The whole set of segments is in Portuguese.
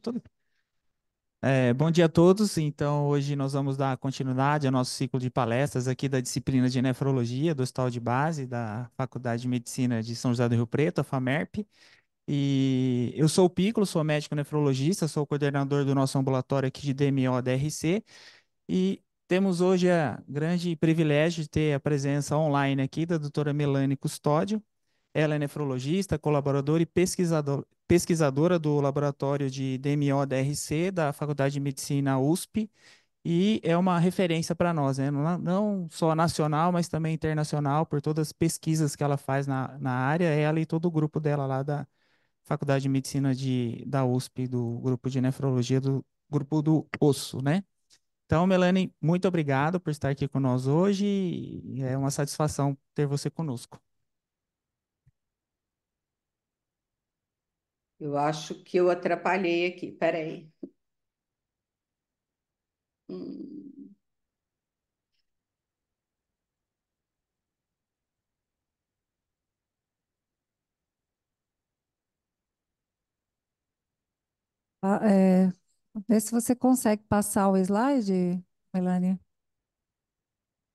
tudo. É, bom dia a todos. Então, hoje nós vamos dar continuidade ao nosso ciclo de palestras aqui da disciplina de nefrologia do Hospital de Base da Faculdade de Medicina de São José do Rio Preto, a FAMERP. E eu sou o Piccolo, sou médico nefrologista, sou coordenador do nosso ambulatório aqui de DMO DRC e temos hoje a grande privilégio de ter a presença online aqui da doutora Melanie Custódio, ela é nefrologista, colaboradora e pesquisador, pesquisadora do laboratório de DMO-DRC da Faculdade de Medicina USP e é uma referência para nós, né? não, só nacional, mas também internacional, por todas as pesquisas que ela faz na, na área, ela e todo o grupo dela lá da Faculdade de Medicina de, da USP, do grupo de nefrologia, do grupo do osso, né? Então, Melanie, muito obrigado por estar aqui conosco hoje, é uma satisfação ter você conosco. Eu acho que eu atrapalhei aqui. Peraí. aí. Hum. Ah, é, vê se você consegue passar o slide, Melania.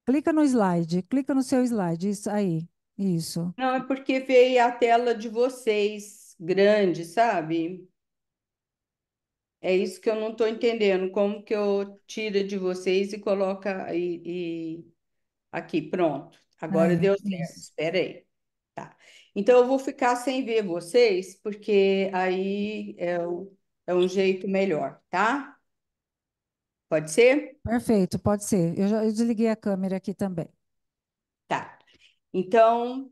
Clica no slide, clica no seu slide, isso aí, isso. Não, é porque veio a tela de vocês grande, sabe? É isso que eu não estou entendendo. Como que eu tira de vocês e coloca e, e... aqui, pronto. Agora Deus deu certo. Espera aí. Tá. Então eu vou ficar sem ver vocês, porque aí é, o, é um jeito melhor, tá? Pode ser? Perfeito, pode ser. Eu já eu desliguei a câmera aqui também. Tá. Então,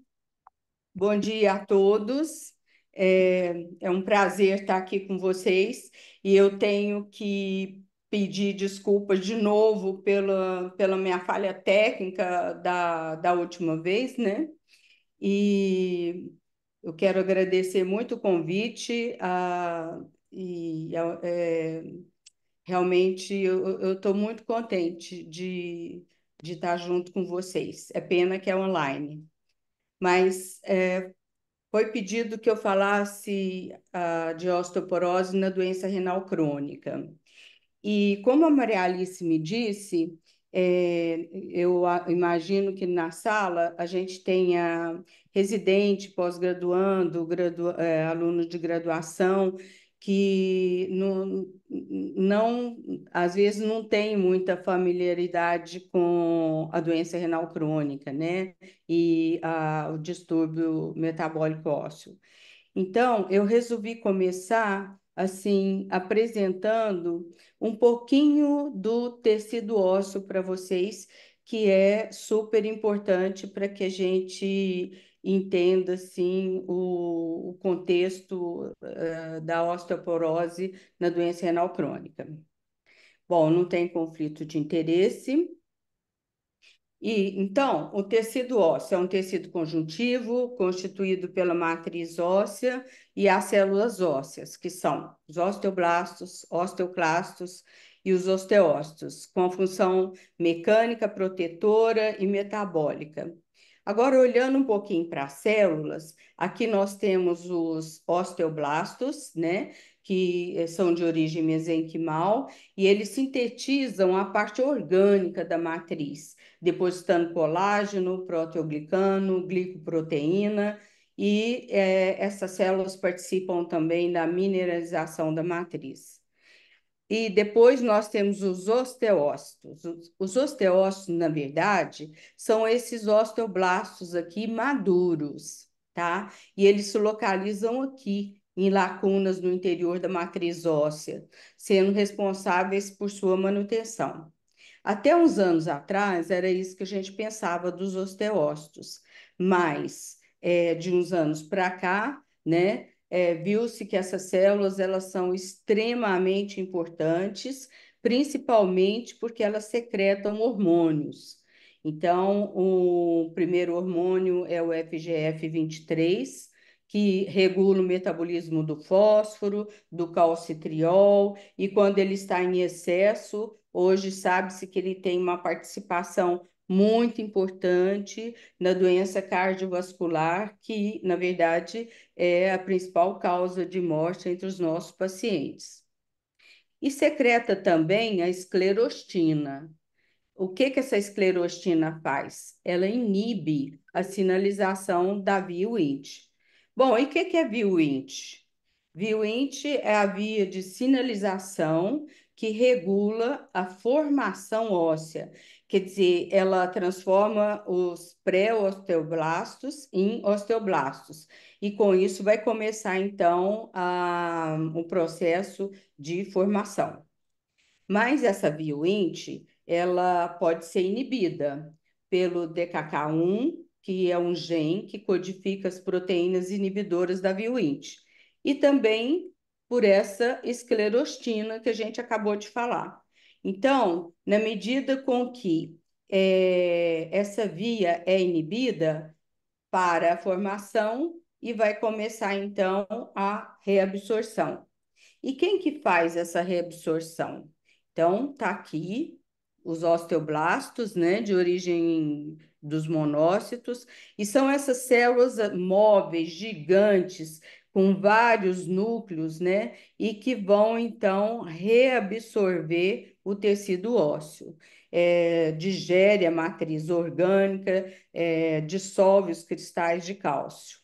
bom dia a todos. É, é um prazer estar aqui com vocês e eu tenho que pedir desculpas de novo pela, pela minha falha técnica da, da última vez, né? E eu quero agradecer muito o convite a, e a, é, é, realmente eu estou muito contente de, de estar junto com vocês. É pena que é online, mas é, foi pedido que eu falasse uh, de osteoporose na doença renal crônica. E como a Maria Alice me disse, é, eu a, imagino que na sala a gente tenha residente, pós-graduando, gradu, é, eh, aluno de graduação, que não, não, às vezes não tem muita familiaridade com a doença renal crônica, né? E a, ah, o distúrbio metabólico ósseo. Então, eu resolvi começar assim, apresentando um pouquinho do tecido ósseo para vocês, que é super importante para que a gente entenda assim o, o contexto uh, da osteoporose na doença renal crônica. Bom, não tem conflito de interesse. E então, o tecido ósseo é um tecido conjuntivo constituído pela matriz óssea e as células ósseas, que são os osteoblastos, osteoclastos e os osteócitos, com a função mecânica, protetora e metabólica. Agora, olhando um pouquinho para as células, aqui nós temos os osteoblastos, né? Que eh, são de origem mesenquimal, e eles sintetizam a parte orgânica da matriz, depositando colágeno, proteoglicano, glicoproteína, e é, essas células participam também da mineralização da matriz. E depois nós temos os osteócitos. Os osteócitos, na verdade, são esses osteoblastos aqui maduros, tá? E eles se localizam aqui, em lacunas no interior da matriz óssea, sendo responsáveis por sua manutenção. Até uns anos atrás, era isso que a gente pensava dos osteócitos, mas é, de uns anos para cá, né, é, viu-se que essas células elas são extremamente importantes, principalmente porque elas secretam hormônios. Então, o primeiro hormônio é o FGF23, que regula o metabolismo do fósforo, do calcitriol, e quando ele está em excesso, hoje sabe-se que ele tem uma participação muito importante na doença cardiovascular, que, na verdade, é a principal causa de morte entre os nossos pacientes. E secreta também a esclerostina. O que, que essa esclerostina faz? Ela inibe a sinalização da via Wnt. Bom, e o que, que é via Wnt? Via Wnt é a via de sinalização que regula a formação óssea. Quer dizer, ela transforma os pré-osteoblastos em osteoblastos. E com isso vai começar, então, a, um processo de formação. Mas essa VIO-INT, ela pode ser inibida pelo DKK1, que é um gene que codifica as proteínas inibidoras da VIO-INT. E também por essa esclerostina que a gente acabou de falar. Então, na medida com que é, essa via é inibida para a formação e vai começar então a reabsorção. E quem que faz essa reabsorção? Então, tá aqui os osteoblastos, né, de origem dos monócitos, e são essas células móveis gigantes com vários núcleos, né? E que vão então reabsorver o tecido ósseo. É, digere a matriz orgânica, é, dissolve os cristais de cálcio.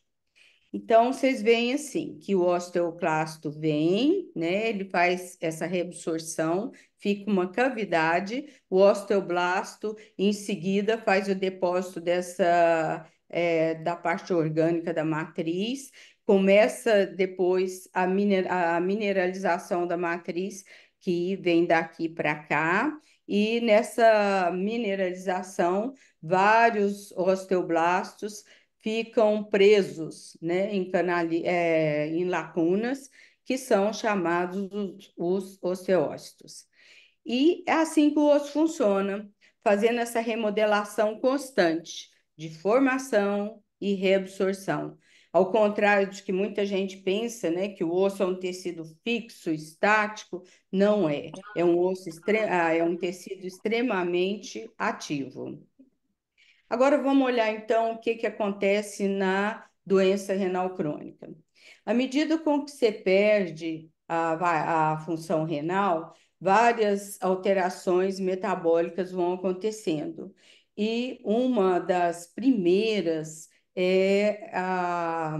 Então, vocês veem assim, que o osteoclasto vem, né? Ele faz essa reabsorção, fica uma cavidade, o osteoblasto em seguida faz o depósito dessa é, da parte orgânica da matriz, começa depois a, minera a mineralização da matriz, que vem daqui para cá, e nessa mineralização, vários osteoblastos ficam presos né, em, é, em lacunas, que são chamados os osteócitos. E é assim que o osso funciona, fazendo essa remodelação constante de formação e reabsorção. Ao contrário de que muita gente pensa, né, que o osso é um tecido fixo, estático, não é. É um osso ah, é um tecido extremamente ativo. Agora vamos olhar então o que, que acontece na doença renal crônica. À medida com que você perde a, a função renal, várias alterações metabólicas vão acontecendo e uma das primeiras é a,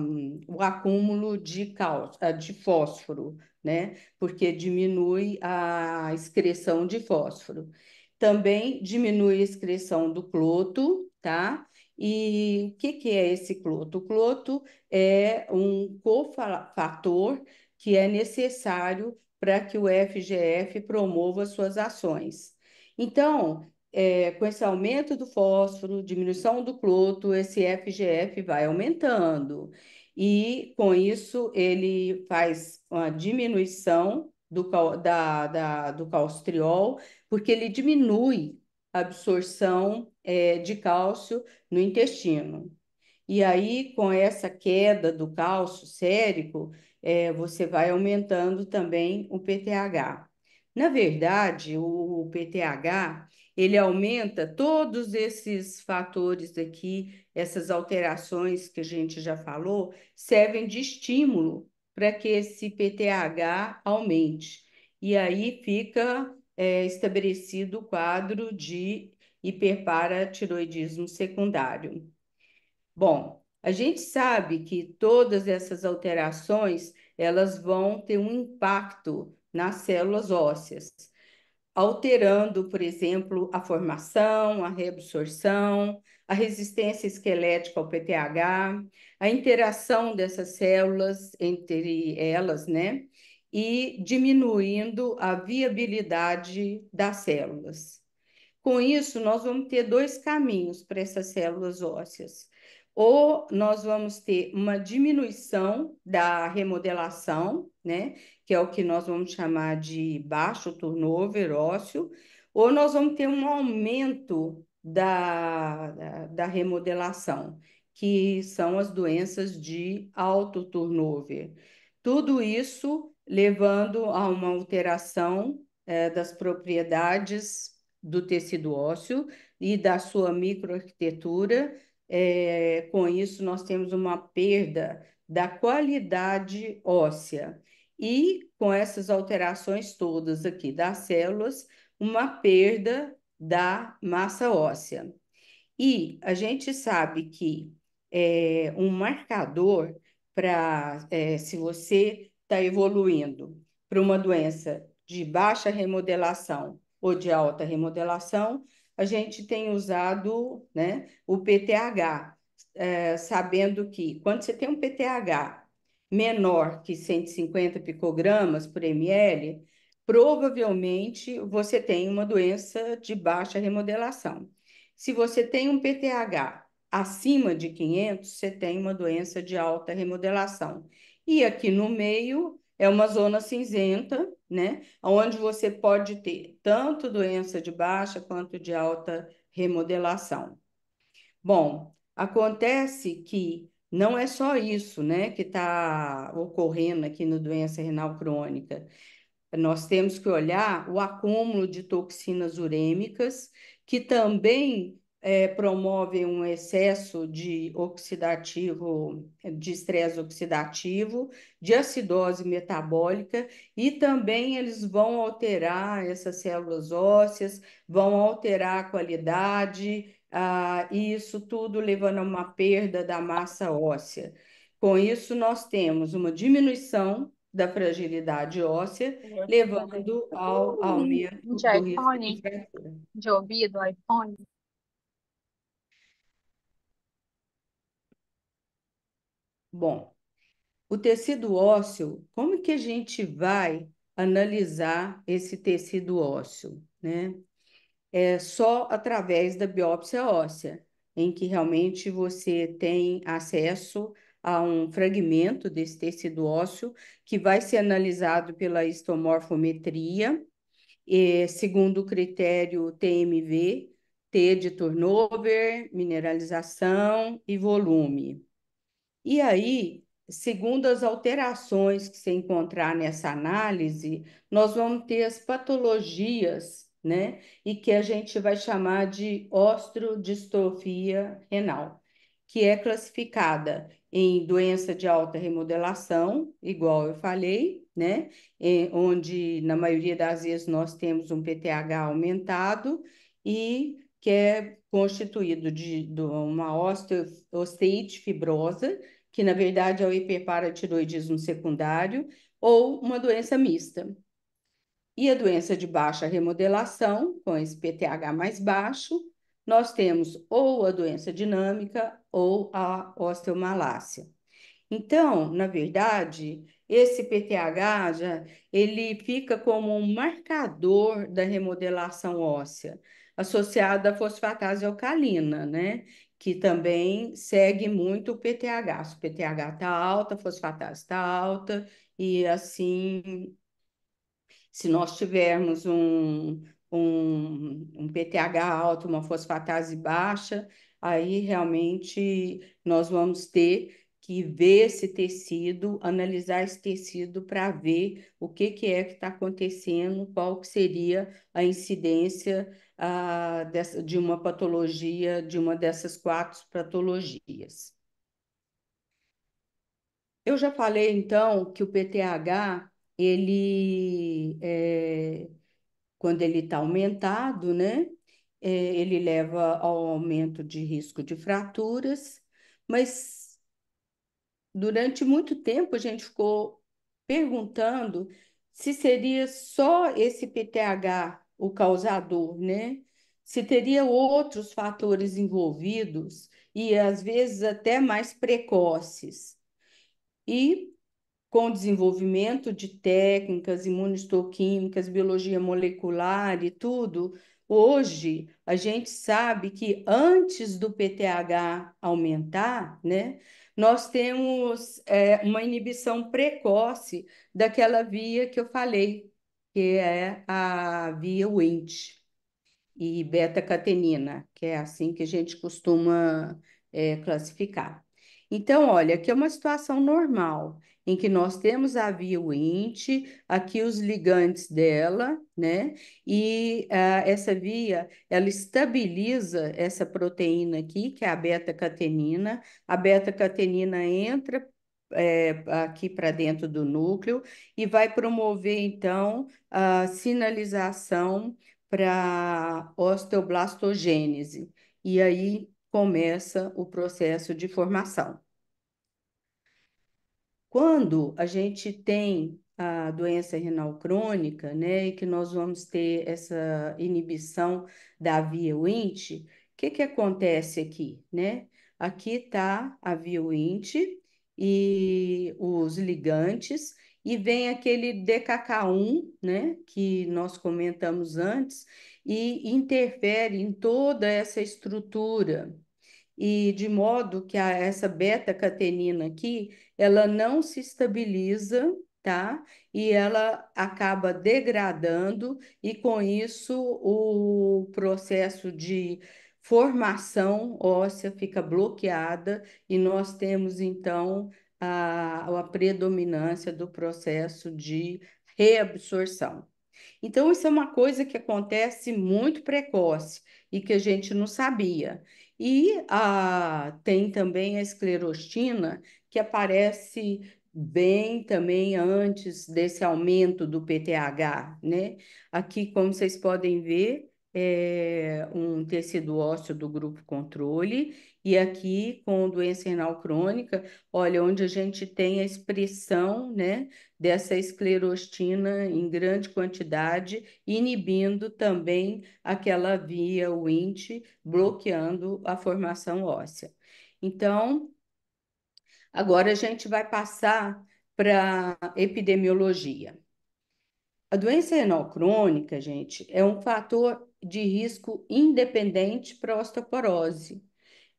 o acúmulo de, cal, ah, de fósforo, né? Porque diminui a excreção de fósforo. Também diminui a excreção do cloto, tá? E o que, que é esse cloto? O cloto é um cofator que é necessário para que o FGF promova suas ações. Então, é, com esse aumento do fósforo, diminuição do cloto, esse FGF vai aumentando. E com isso, ele faz uma diminuição do, da, da, do calcitriol, porque ele diminui a absorção é, de cálcio no intestino. E aí, com essa queda do cálcio sérico, é, você vai aumentando também o PTH. Na verdade, o PTH ele aumenta todos esses fatores aqui, essas alterações que a gente já falou, servem de estímulo para que esse PTH aumente. E aí fica é, estabelecido o quadro de hiperparatiroidismo secundário. Bom, a gente sabe que todas essas alterações elas vão ter um impacto nas células ósseas alterando, por exemplo, a formação, a reabsorção, a resistência esquelética ao PTH, a interação dessas células entre elas, né? E diminuindo a viabilidade das células. Com isso, nós vamos ter dois caminhos para essas células ósseas. Ou nós vamos ter uma diminuição da remodelação, né? que é o que nós vamos chamar de baixo turnover ósseo, ou nós vamos ter um aumento da, da, da remodelação, que são as doenças de alto turnover. Tudo isso levando a uma alteração é, das propriedades do tecido ósseo e da sua microarquitetura. É, com isso, nós temos uma perda da qualidade óssea e com essas alterações todas aqui das células, uma perda da massa óssea. E a gente sabe que é, um marcador para é, se você está evoluindo para uma doença de baixa remodelação ou de alta remodelação, a gente tem usado né, o PTH, é, sabendo que quando você tem um PTH menor que 150 picogramas por ml, provavelmente você tem uma doença de baixa remodelação. Se você tem um PTH acima de 500, você tem uma doença de alta remodelação. E aqui no meio é uma zona cinzenta, né? Onde você pode ter tanto doença de baixa quanto de alta remodelação. Bom, acontece que não é só isso, né, que está ocorrendo aqui no doença renal crônica. Nós temos que olhar o acúmulo de toxinas urêmicas, que também é, promovem um excesso de oxidativo, de estresse oxidativo, de acidose metabólica, e também eles vão alterar essas células ósseas, vão alterar a qualidade ah, e isso tudo levando a uma perda da massa óssea. Com isso, nós temos uma diminuição da fragilidade óssea, levando ao aumento de do iPhone, risco de fratura. De ouvido, iPhone. Bom, o tecido ósseo, como que a gente vai analisar esse tecido ósseo, né? é só através da biópsia óssea, em que realmente você tem acesso a um fragmento desse tecido ósseo que vai ser analisado pela histomorfometria, e, segundo o critério TMV, T de turnover, mineralização e volume. E aí, segundo as alterações que se encontrar nessa análise, nós vamos ter as patologias né? E que a gente vai chamar de ostrodistrofia renal, que é classificada em doença de alta remodelação, igual eu falei, né? É, onde, na maioria das vezes, nós temos um PTH aumentado e que é constituído de, de uma osteite fibrosa, que na verdade é o hiperparatiroidismo secundário, ou uma doença mista, e a doença de baixa remodelação, com esse PTH mais baixo, nós temos ou a doença dinâmica ou a osteomalácia. Então, na verdade, esse PTH já, ele fica como um marcador da remodelação óssea, associado à fosfatase alcalina, né? Que também segue muito o PTH. Se o PTH está alta, a fosfatase está alta, e assim se nós tivermos um, um, um PTH alto, uma fosfatase baixa, aí realmente nós vamos ter que ver esse tecido, analisar esse tecido para ver o que, que é que está acontecendo, qual que seria a incidência ah, dessa, de uma patologia, de uma dessas quatro patologias. Eu já falei, então, que o PTH ele, é, quando ele está aumentado, né, é, ele leva ao aumento de risco de fraturas, mas durante muito tempo a gente ficou perguntando se seria só esse PTH o causador, né? Se teria outros fatores envolvidos e às vezes até mais precoces. E com o desenvolvimento de técnicas imunistoquímicas, biologia molecular e tudo, hoje a gente sabe que antes do PTH aumentar, né, nós temos é, uma inibição precoce daquela via que eu falei, que é a via Wnt e beta-catenina, que é assim que a gente costuma é, classificar. Então, olha, aqui é uma situação normal em que nós temos a via Wnt, aqui os ligantes dela, né? E uh, essa via, ela estabiliza essa proteína aqui, que é a beta-catenina. A beta-catenina entra é, aqui para dentro do núcleo e vai promover, então, a sinalização para osteoblastogênese. E aí começa o processo de formação. Quando a gente tem a doença renal crônica, né, e que nós vamos ter essa inibição da via Wnt, o que, que acontece aqui, né? Aqui está a via Wnt e os ligantes, e vem aquele DKK1, né, que nós comentamos antes, e interfere em toda essa estrutura e de modo que a, essa beta-catenina aqui, ela não se estabiliza, tá? E ela acaba degradando e com isso o processo de formação óssea fica bloqueada e nós temos então a, a predominância do processo de reabsorção. Então, isso é uma coisa que acontece muito precoce e que a gente não sabia. E a, ah, tem também a esclerostina, que aparece bem também antes desse aumento do PTH, né? Aqui, como vocês podem ver, é um tecido ósseo do grupo controle e aqui, com doença renal crônica, olha, onde a gente tem a expressão né, dessa esclerostina em grande quantidade, inibindo também aquela via Wnt, bloqueando a formação óssea. Então, agora a gente vai passar para epidemiologia. A doença renal crônica, gente, é um fator de risco independente para osteoporose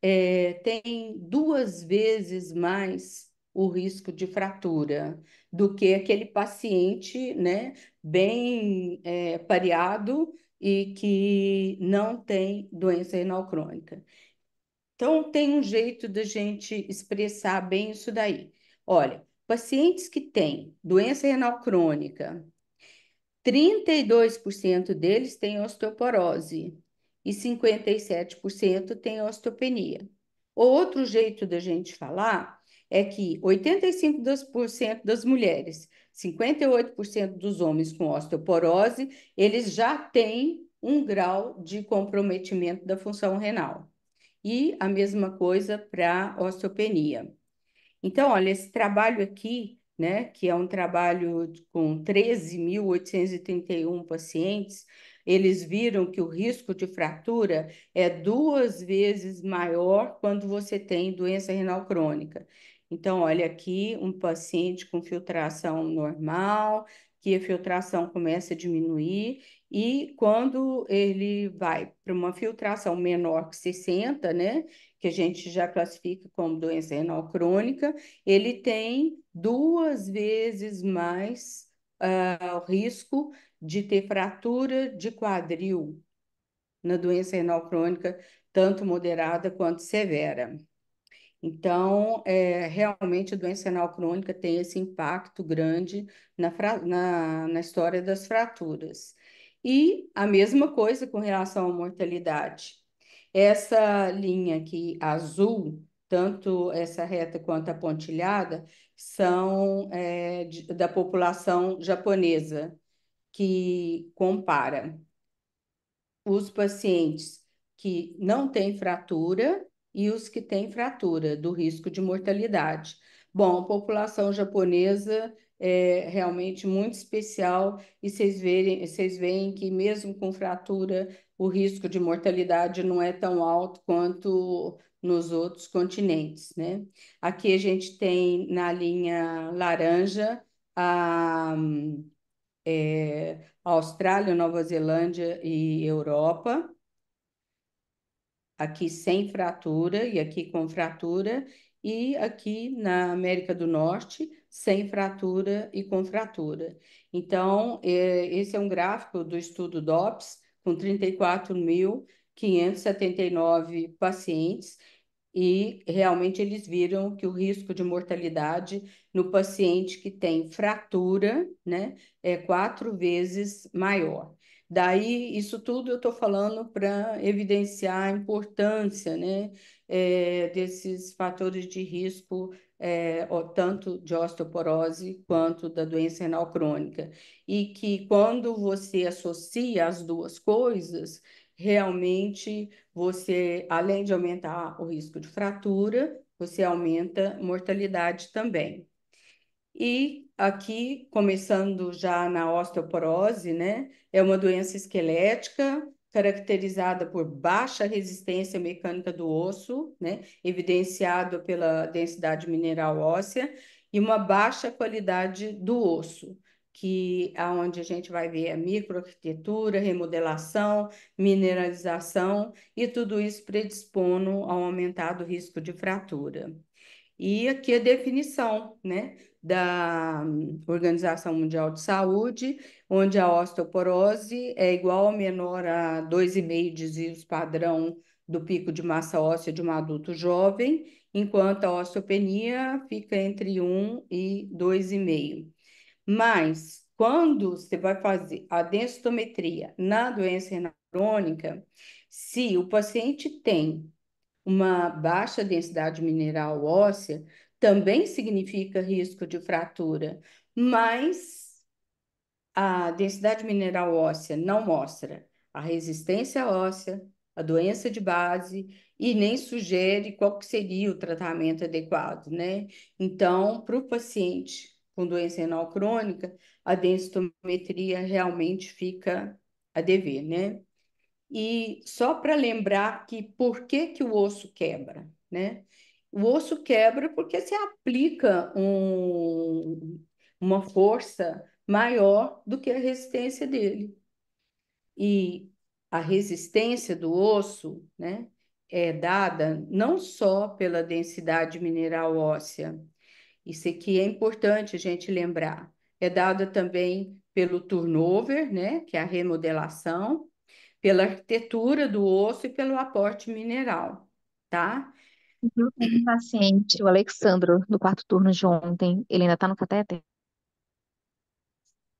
é, tem duas vezes mais o risco de fratura do que aquele paciente né, bem é, pareado e que não tem doença renal crônica. Então, tem um jeito da gente expressar bem isso daí. Olha, pacientes que têm doença renal crônica, 32% deles têm osteoporose e 57% têm osteopenia. Outro jeito da gente falar é que 85% das mulheres, 58% dos homens com osteoporose, eles já têm um grau de comprometimento da função renal. E a mesma coisa para osteopenia. Então, olha, esse trabalho aqui, né, que é um trabalho com 13.831 pacientes, eles viram que o risco de fratura é duas vezes maior quando você tem doença renal crônica. Então, olha aqui um paciente com filtração normal, que a filtração começa a diminuir, e quando ele vai para uma filtração menor que 60, né, que a gente já classifica como doença renal crônica, ele tem duas vezes mais uh, o risco de ter fratura de quadril na doença renal crônica, tanto moderada quanto severa. Então, é, realmente a doença renal crônica tem esse impacto grande na, na, na história das fraturas. E a mesma coisa com relação à mortalidade. Essa linha aqui azul tanto essa reta quanto a pontilhada, são é, da população japonesa, que compara os pacientes que não têm fratura e os que têm fratura, do risco de mortalidade. Bom, a população japonesa é realmente muito especial e vocês verem, vocês veem que mesmo com fratura, o risco de mortalidade não é tão alto quanto nos outros continentes, né? Aqui a gente tem na linha laranja a, é, a Austrália, Nova Zelândia e Europa, aqui sem fratura e aqui com fratura, e aqui na América do Norte, sem fratura e com fratura. Então, é, esse é um gráfico do estudo DOPS, com 34.579 pacientes, e realmente eles viram que o risco de mortalidade no paciente que tem fratura, né, é quatro vezes maior. Daí, isso tudo eu estou falando para evidenciar a importância, né, é, desses fatores de risco, é, tanto de osteoporose quanto da doença renal crônica. E que quando você associa as duas coisas, realmente você, além de aumentar o risco de fratura, você aumenta mortalidade também. E aqui, começando já na osteoporose, né? É uma doença esquelética caracterizada por baixa resistência mecânica do osso, né? Evidenciado pela densidade mineral óssea e uma baixa qualidade do osso que aonde a gente vai ver a microarquitetura, remodelação, mineralização e tudo isso predispondo ao aumentado risco de fratura. E aqui a definição, né, da Organização Mundial de Saúde, onde a osteoporose é igual ou menor a 2,5 desvios padrão do pico de massa óssea de um adulto jovem, enquanto a osteopenia fica entre 1 e 2,5. Mas quando você vai fazer a densitometria na doença renal crônica, se o paciente tem uma baixa densidade mineral óssea, também significa risco de fratura, mas a densidade mineral óssea não mostra a resistência óssea, a doença de base e nem sugere qual que seria o tratamento adequado, né? Então, para o paciente com doença renal crônica, a densitometria realmente fica a dever, né? E só para lembrar que por que, que o osso quebra, né? O osso quebra porque se aplica um, uma força maior do que a resistência dele. E a resistência do osso, né, é dada não só pela densidade mineral óssea, isso aqui é importante a gente lembrar. É dada também pelo turnover, né, que é a remodelação, pela arquitetura do osso e pelo aporte mineral, tá? O uhum. paciente, o Alexandro, do quarto turno de ontem, ele ainda está no cateter.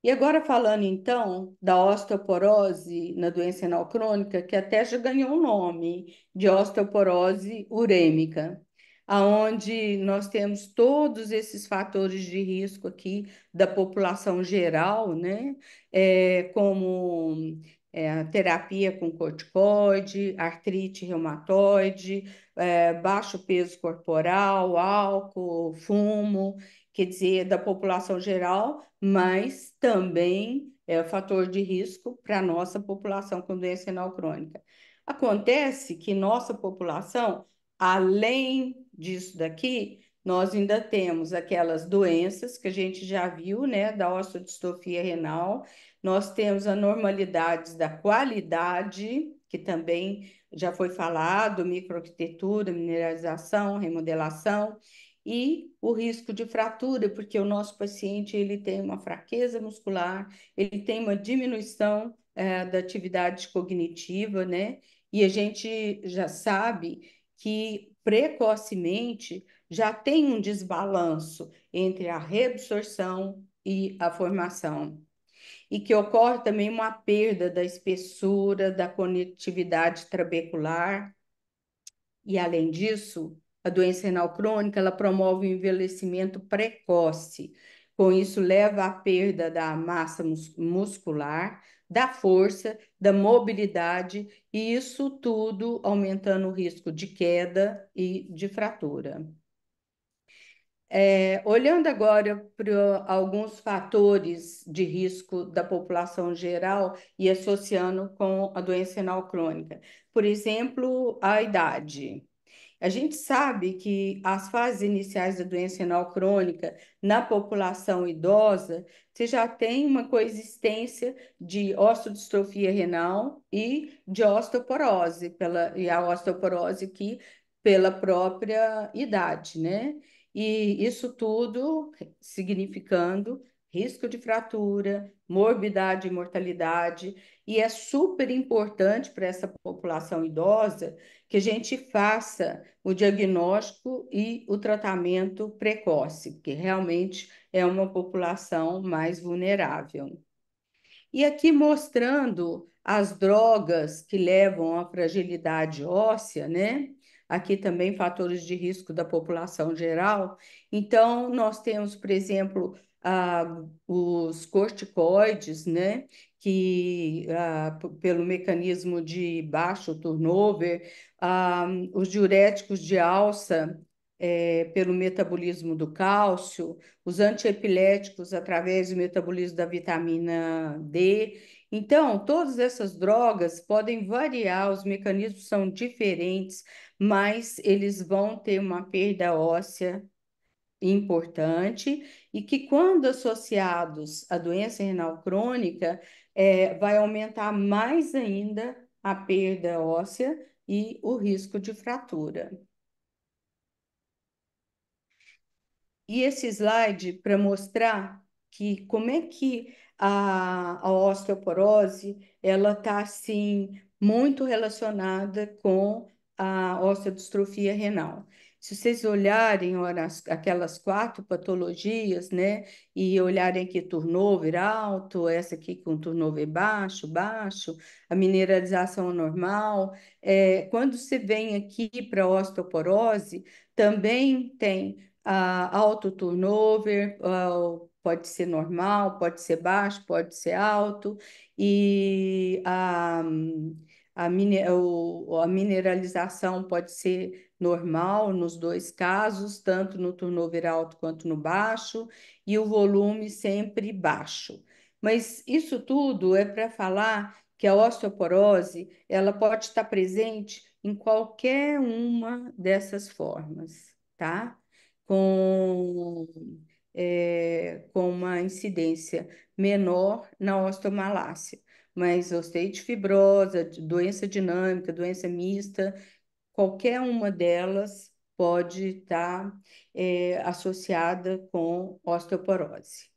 E agora falando então da osteoporose na doença renal crônica, que até já ganhou o um nome de osteoporose urêmica aonde nós temos todos esses fatores de risco aqui da população geral, né? É, como é, terapia com corticoide, artrite reumatoide, é, baixo peso corporal, álcool, fumo, quer dizer, da população geral, mas também é o fator de risco para a nossa população com doença renal crônica. Acontece que nossa população, além disso daqui, nós ainda temos aquelas doenças que a gente já viu, né, da osteodistrofia renal, nós temos anormalidades da qualidade, que também já foi falado, microarquitetura, mineralização, remodelação, e o risco de fratura, porque o nosso paciente ele tem uma fraqueza muscular, ele tem uma diminuição é, da atividade cognitiva, né? E a gente já sabe que precocemente, já tem um desbalanço entre a reabsorção e a formação. E que ocorre também uma perda da espessura, da conectividade trabecular. E, além disso, a doença renal crônica ela promove o envelhecimento precoce. Com isso, leva à perda da massa muscular, da força, da mobilidade, e isso tudo aumentando o risco de queda e de fratura. É, olhando agora para alguns fatores de risco da população geral e associando com a doença renal crônica, por exemplo, a idade. A gente sabe que as fases iniciais da doença renal crônica na população idosa você já tem uma coexistência de osteodistrofia renal e de osteoporose, pela, e a osteoporose aqui pela própria idade, né? E isso tudo significando risco de fratura, morbidade e mortalidade, e é super importante para essa população idosa que a gente faça o diagnóstico e o tratamento precoce, porque realmente é uma população mais vulnerável. E aqui mostrando as drogas que levam à fragilidade óssea, né? Aqui também fatores de risco da população geral. Então, nós temos, por exemplo, ah, os corticoides, né, que ah, pelo mecanismo de baixo turnover, ah, os diuréticos de alça é, pelo metabolismo do cálcio, os antiepiléticos através do metabolismo da vitamina D. Então, todas essas drogas podem variar, os mecanismos são diferentes, mas eles vão ter uma perda óssea importante e que, quando associados à doença renal crônica, é, vai aumentar mais ainda a perda óssea e o risco de fratura. E esse slide para mostrar que como é que a, a osteoporose ela está assim muito relacionada com a osteodistrofia renal. Se vocês olharem aquelas quatro patologias, né, e olharem aqui turnover alto, essa aqui com turnover baixo, baixo, a mineralização normal, é, quando você vem aqui para osteoporose, também tem a alto turnover, a, pode ser normal, pode ser baixo, pode ser alto, e a a, mineralização pode ser normal nos dois casos, tanto no turnover alto quanto no baixo, e o volume sempre baixo. Mas isso tudo é para falar que a osteoporose ela pode estar presente em qualquer uma dessas formas, tá? Com, é, com uma incidência menor na osteomalácia mas osteite fibrosa, doença dinâmica, doença mista, qualquer uma delas pode tá, estar eh, é, associada com osteoporose.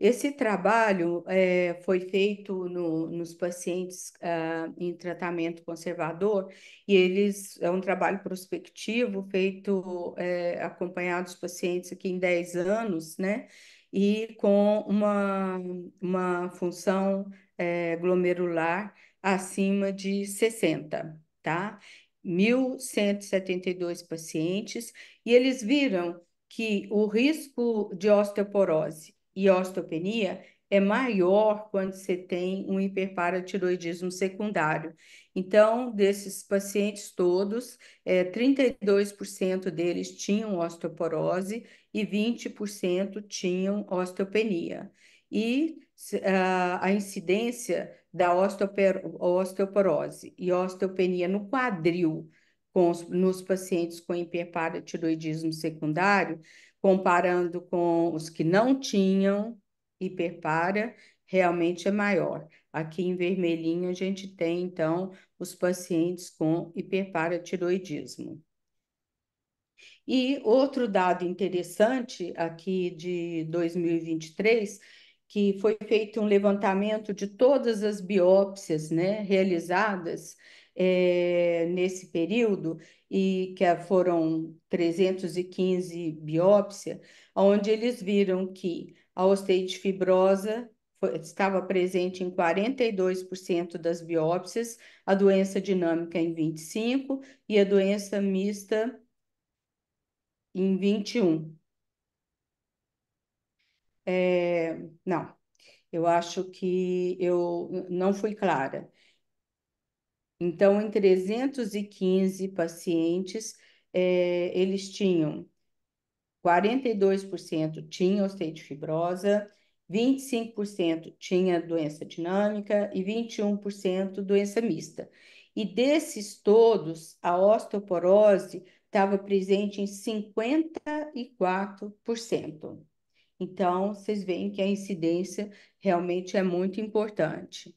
Esse trabalho é, foi feito no, nos pacientes uh, em tratamento conservador e eles é um trabalho prospectivo feito é, acompanhado os pacientes aqui em 10 anos, né? e com uma, uma função é, glomerular acima de 60, tá? 1.172 pacientes, e eles viram que o risco de osteoporose e osteopenia é maior quando você tem um hiperparatiroidismo secundário. Então, desses pacientes todos, é, 32% deles tinham osteoporose e 20% tinham osteopenia. E a, a incidência da osteoporose e osteopenia no quadril com, nos pacientes com hiperparatiroidismo secundário, comparando com os que não tinham, e hiperpara realmente é maior. Aqui em vermelhinho a gente tem, então, os pacientes com hiperparatiroidismo. E outro dado interessante aqui de 2023, que foi feito um levantamento de todas as biópsias né, realizadas é, nesse período, e que foram 315 biópsias, onde eles viram que a osteite fibrosa foi, estava presente em 42% das biópsias, a doença dinâmica em 25% e a doença mista em 21%. É, não, eu acho que eu não fui clara. Então, em 315 pacientes, é, eles tinham 42% tinha osteofibrose, 25% tinha doença dinâmica e 21% doença mista. E desses todos, a osteoporose estava presente em 54%. Então, vocês veem que a incidência realmente é muito importante.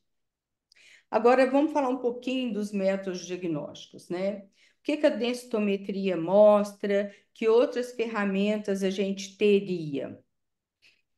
Agora, vamos falar um pouquinho dos métodos diagnósticos, né? que, que a densitometria mostra, que outras ferramentas a gente teria.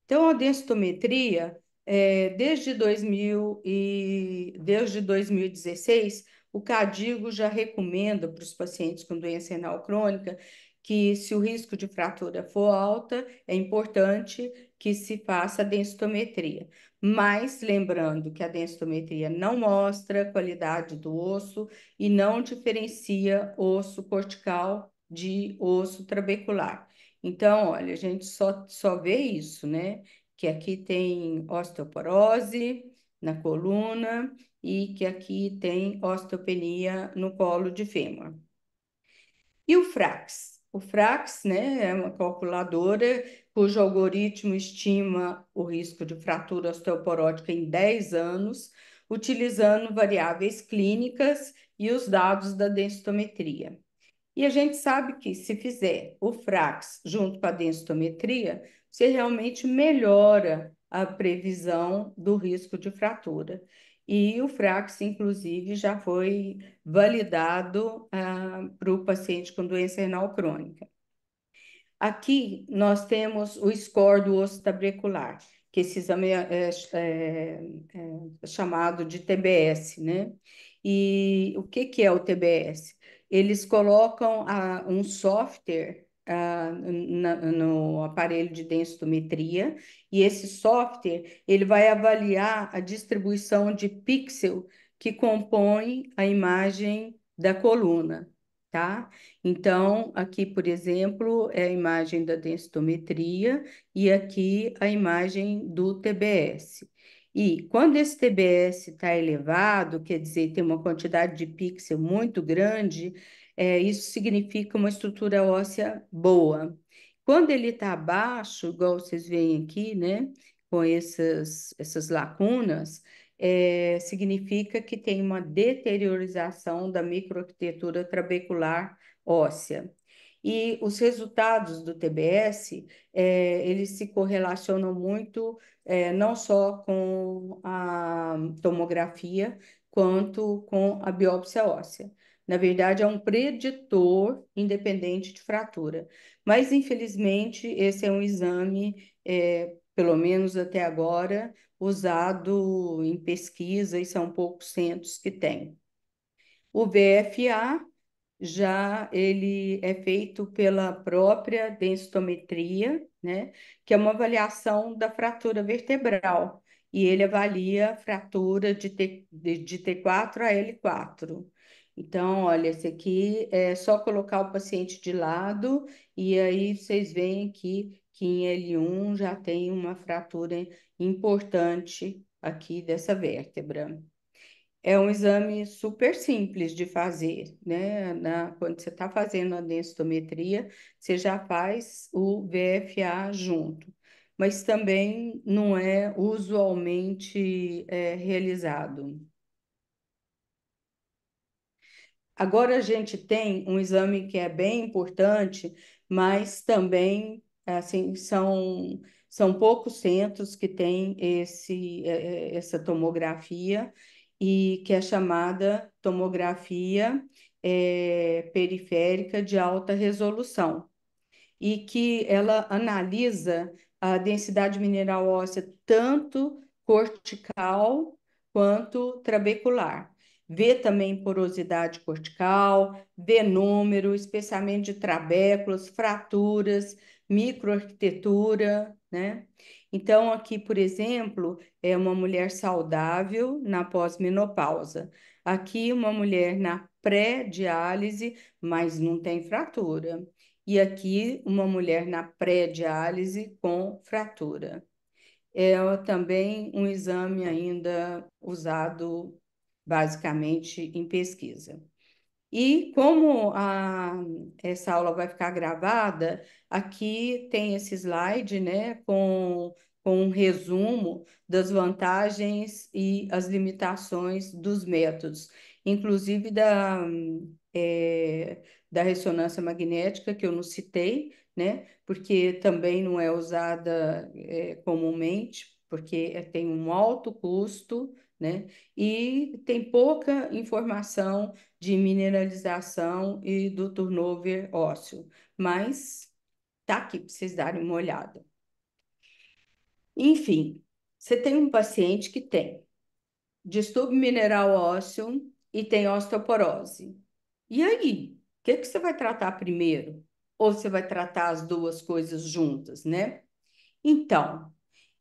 Então, a densitometria, é, desde, 2000 e, desde 2016, o CADIGO já recomenda para os pacientes com doença renal crônica que se o risco de fratura for alta, é importante que se faça a densitometria mas lembrando que a densitometria não mostra a qualidade do osso e não diferencia osso cortical de osso trabecular. Então, olha, a gente só, só vê isso, né? Que aqui tem osteoporose na coluna e que aqui tem osteopenia no colo de fêmur. E o Frax? O Frax, né, é uma calculadora cujo algoritmo estima o risco de fratura osteoporótica em 10 anos, utilizando variáveis clínicas e os dados da densitometria. E a gente sabe que se fizer o FRAX junto com a densitometria, você realmente melhora a previsão do risco de fratura. E o FRAX, inclusive, já foi validado ah, para o paciente com doença renal crônica. Aqui nós temos o score do osso tabecular, que esse exame é, é, é, é chamado de TBS, né? E o que, que é o TBS? Eles colocam a, um software na, no aparelho de densitometria e esse software ele vai avaliar a distribuição de pixel que compõe a imagem da coluna tá? Então, aqui, por exemplo, é a imagem da densitometria e aqui a imagem do TBS. E quando esse TBS está elevado, quer dizer, tem uma quantidade de pixel muito grande, é, isso significa uma estrutura óssea boa. Quando ele está abaixo, igual vocês veem aqui, né, com essas, essas lacunas, é, significa que tem uma deteriorização da microarquitetura trabecular óssea. E os resultados do TBS, é, eles se correlacionam muito, é, não só com a tomografia, quanto com a biópsia óssea. Na verdade, é um preditor independente de fratura. Mas, infelizmente, esse é um exame, é, pelo menos até agora, usado em pesquisa e são é poucos centros que têm. O VFA já ele é feito pela própria densitometria, né, que é uma avaliação da fratura vertebral, e ele avalia a fratura de, T, de T4 a L4. Então, olha, esse aqui é só colocar o paciente de lado, e aí vocês veem que, que em L1 já tem uma fratura importante aqui dessa vértebra. É um exame super simples de fazer, né? Na, quando você está fazendo a densitometria, você já faz o VFA junto, mas também não é usualmente é, realizado. Agora a gente tem um exame que é bem importante, mas também assim são são poucos centros que têm esse, é, é, essa tomografia e que é chamada tomografia é, periférica de alta resolução e que ela analisa a densidade mineral óssea tanto cortical quanto trabecular. Vê também porosidade cortical, vê número, especialmente de trabéculas, fraturas, microarquitetura, né? Então, aqui, por exemplo, é uma mulher saudável na pós-menopausa. Aqui, uma mulher na pré-diálise, mas não tem fratura. E aqui, uma mulher na pré-diálise com fratura. É também um exame ainda usado basicamente em pesquisa. E como a, essa aula vai ficar gravada, aqui tem esse slide, né, com, com um resumo das vantagens e as limitações dos métodos, inclusive da, é, da ressonância magnética, que eu não citei, né, porque também não é usada é, comumente, porque é, tem um alto custo né? E tem pouca informação de mineralização e do turnover ósseo, mas tá aqui para vocês darem uma olhada. Enfim, você tem um paciente que tem distúrbio mineral ósseo e tem osteoporose. E aí, o que, que você vai tratar primeiro? Ou você vai tratar as duas coisas juntas, né? Então,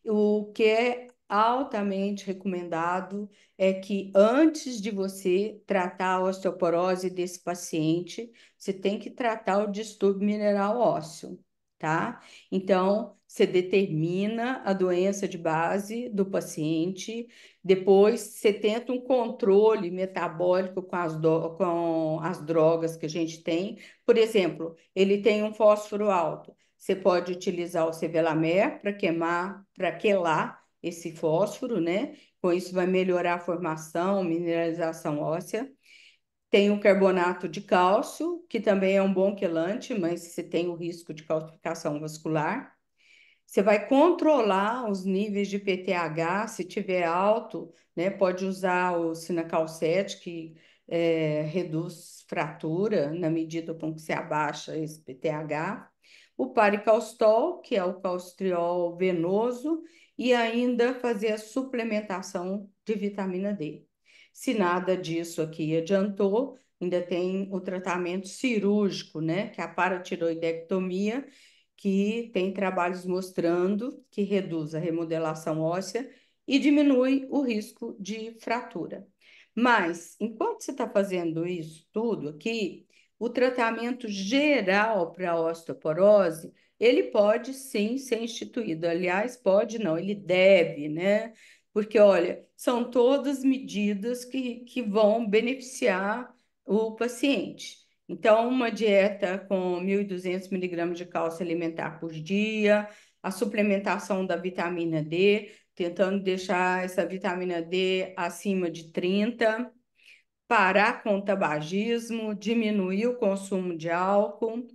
o que é altamente recomendado é que antes de você tratar a osteoporose desse paciente, você tem que tratar o distúrbio mineral ósseo, tá? Então, você determina a doença de base do paciente, depois você tenta um controle metabólico com as, do... com as drogas que a gente tem. Por exemplo, ele tem um fósforo alto. Você pode utilizar o sevelamer para queimar, para quelar esse fósforo, né? Com isso vai melhorar a formação, mineralização óssea. Tem o carbonato de cálcio, que também é um bom quelante, mas você tem o risco de calcificação vascular. Você vai controlar os níveis de PTH, se tiver alto, né? Pode usar o sinacalcete, que é, reduz fratura na medida com que você abaixa esse PTH. O paricalstol, que é o calcitriol venoso, e ainda fazer a suplementação de vitamina D. Se nada disso aqui adiantou, ainda tem o tratamento cirúrgico, né, que é a paratiroidectomia, que tem trabalhos mostrando que reduz a remodelação óssea e diminui o risco de fratura. Mas, enquanto você está fazendo isso tudo aqui, o tratamento geral para a osteoporose ele pode sim ser instituído. Aliás, pode não, ele deve, né? Porque, olha, são todas medidas que, que vão beneficiar o paciente. Então, uma dieta com 1.200 miligramas de cálcio alimentar por dia, a suplementação da vitamina D, tentando deixar essa vitamina D acima de 30, parar com o tabagismo, diminuir o consumo de álcool,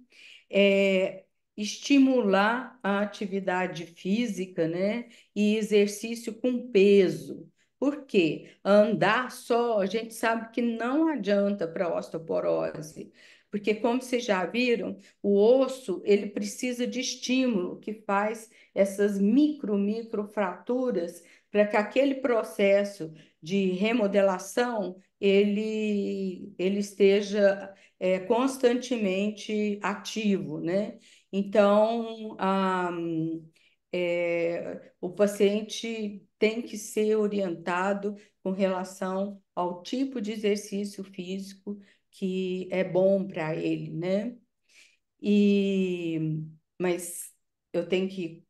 é, estimular a atividade física, né? E exercício com peso. Por quê? Andar só, a gente sabe que não adianta para osteoporose, porque como vocês já viram, o osso, ele precisa de estímulo que faz essas micro micro fraturas para que aquele processo de remodelação ele ele esteja é, constantemente ativo, né? Então, ah, hum, é, o paciente tem que ser orientado com relação ao tipo de exercício físico que é bom para ele, né? E, mas eu tenho que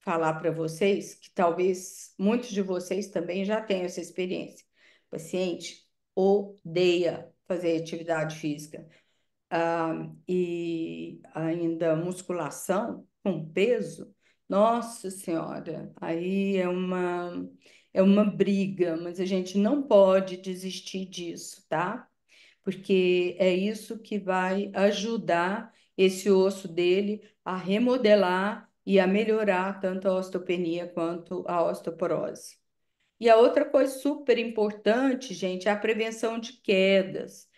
falar para vocês que talvez muitos de vocês também já tenham essa experiência. O paciente odeia fazer atividade física, ah, e ainda musculação com peso, nossa senhora, aí é uma é uma briga, mas a gente não pode desistir disso, tá? Porque é isso que vai ajudar esse osso dele a remodelar e a melhorar tanto a osteopenia quanto a osteoporose. E a outra coisa super importante, gente, é a prevenção de quedas.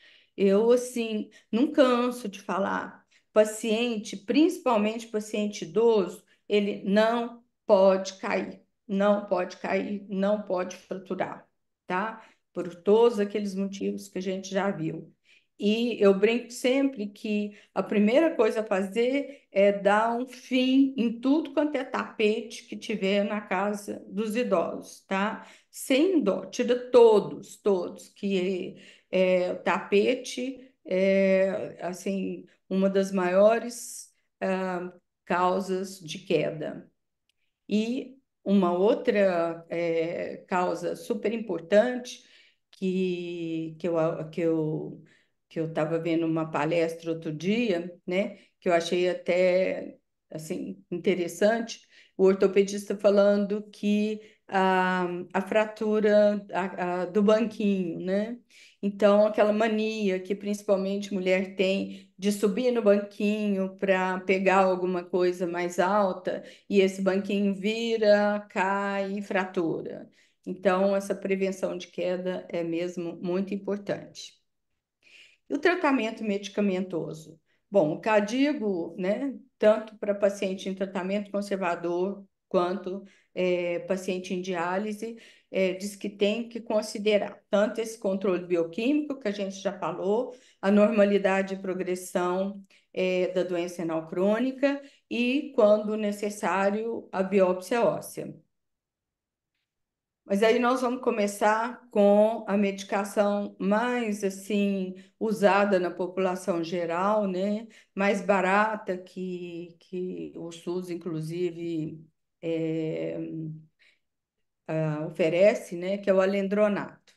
Eu, assim, não canso de falar. Paciente, principalmente paciente idoso, ele não pode cair, não pode cair, não pode fraturar, tá? Por todos aqueles motivos que a gente já viu. E eu brinco sempre que a primeira coisa a fazer é dar um fim em tudo quanto é tapete que tiver na casa dos idosos, tá? Sem dó, tira todos, todos, que é, tapete, é, assim, uma das maiores ah, causas de queda. E uma outra é, causa super importante que, que eu que eu que eu estava vendo uma palestra outro dia, né, que eu achei até assim interessante, o ortopedista falando que a, a fratura a, a, do banquinho, né? Então, aquela mania que principalmente mulher tem de subir no banquinho para pegar alguma coisa mais alta e esse banquinho vira, cai e fratura. Então, essa prevenção de queda é mesmo muito importante. E o tratamento medicamentoso? Bom, o CADIGO, né, tanto para paciente em tratamento conservador quanto é, paciente em diálise, é, diz que tem que considerar tanto esse controle bioquímico, que a gente já falou, a normalidade e progressão é, da doença renal crônica e, quando necessário, a biópsia óssea. Mas aí nós vamos começar com a medicação mais assim usada na população geral, né? Mais barata que, que o SUS inclusive é, oferece, né, que é o alendronato.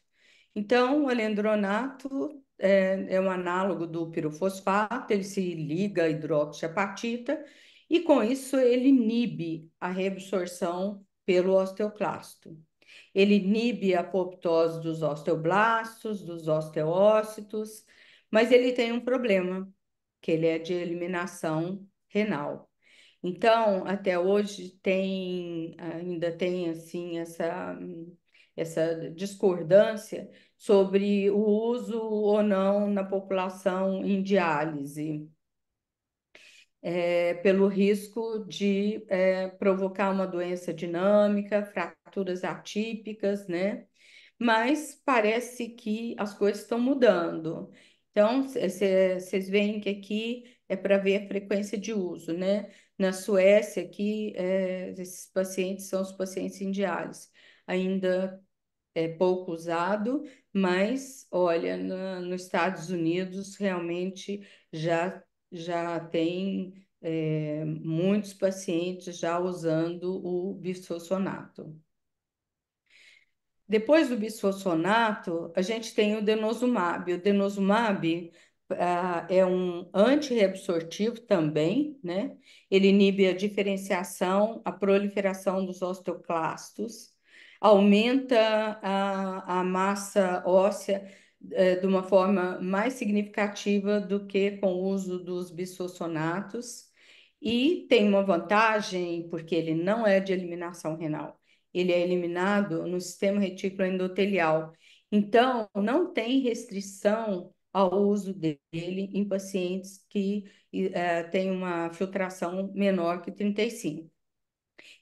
Então, o alendronato é, é um análogo do pirofosfato, ele se liga à hidroxiapatita e, com isso, ele inibe a reabsorção pelo osteoclasto. Ele inibe a apoptose dos osteoblastos, dos osteócitos, mas ele tem um problema, que ele é de eliminação renal. Então, até hoje tem ainda tem assim essa essa discordância sobre o uso ou não na população em diálise. É, pelo risco de é, provocar uma doença dinâmica, fraturas atípicas, né? Mas parece que as coisas estão mudando. Então, vocês veem que aqui é para ver a frequência de uso, né? Na Suécia, aqui, é, esses pacientes são os pacientes em diálise. Ainda é pouco usado, mas, olha, na, nos Estados Unidos, realmente já, já tem é, muitos pacientes já usando o bisfosfonato. Depois do bisfosfonato, a gente tem o denosumab. O denosumab é, é um antirreabsortivo também, né? Ele inibe a diferenciação, a proliferação dos osteoclastos, aumenta a, a massa óssea é, de uma forma mais significativa do que com o uso dos bisossonatos e tem uma vantagem porque ele não é de eliminação renal. Ele é eliminado no sistema retículo endotelial. Então, não tem restrição ao uso dele em pacientes que é, têm uma filtração menor que 35.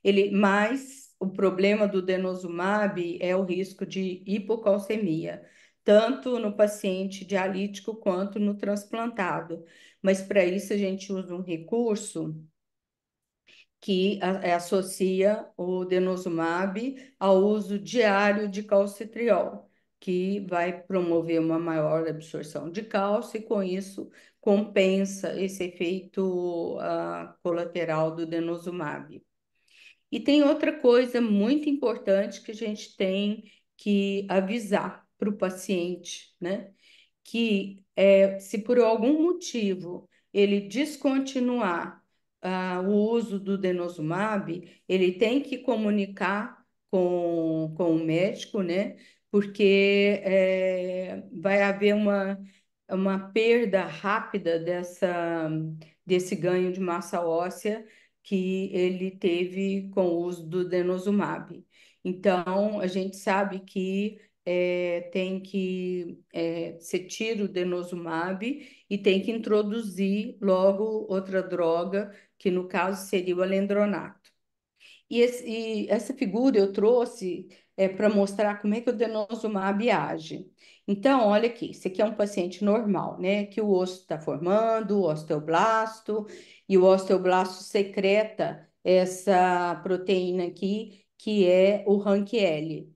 Ele, mas o problema do denosumab é o risco de hipocalcemia, tanto no paciente dialítico quanto no transplantado. Mas para isso a gente usa um recurso que é, associa o denosumab ao uso diário de calcitriol que vai promover uma maior absorção de cálcio e, com isso, compensa esse efeito uh, colateral do denosumab. E tem outra coisa muito importante que a gente tem que avisar para o paciente, né? Que é, se por algum motivo ele descontinuar uh, o uso do denosumab, ele tem que comunicar com, com o médico, né? porque é, vai haver uma, uma perda rápida dessa, desse ganho de massa óssea que ele teve com o uso do denosumab. Então, a gente sabe que é, tem que é, ser tiro denosumab e tem que introduzir logo outra droga, que no caso seria o alendronato. E, esse, e essa figura eu trouxe é, para mostrar como é que o denosumab age. Então, olha aqui, esse aqui é um paciente normal, né? Que o osso está formando, o osteoblasto, e o osteoblasto secreta essa proteína aqui, que é o rank l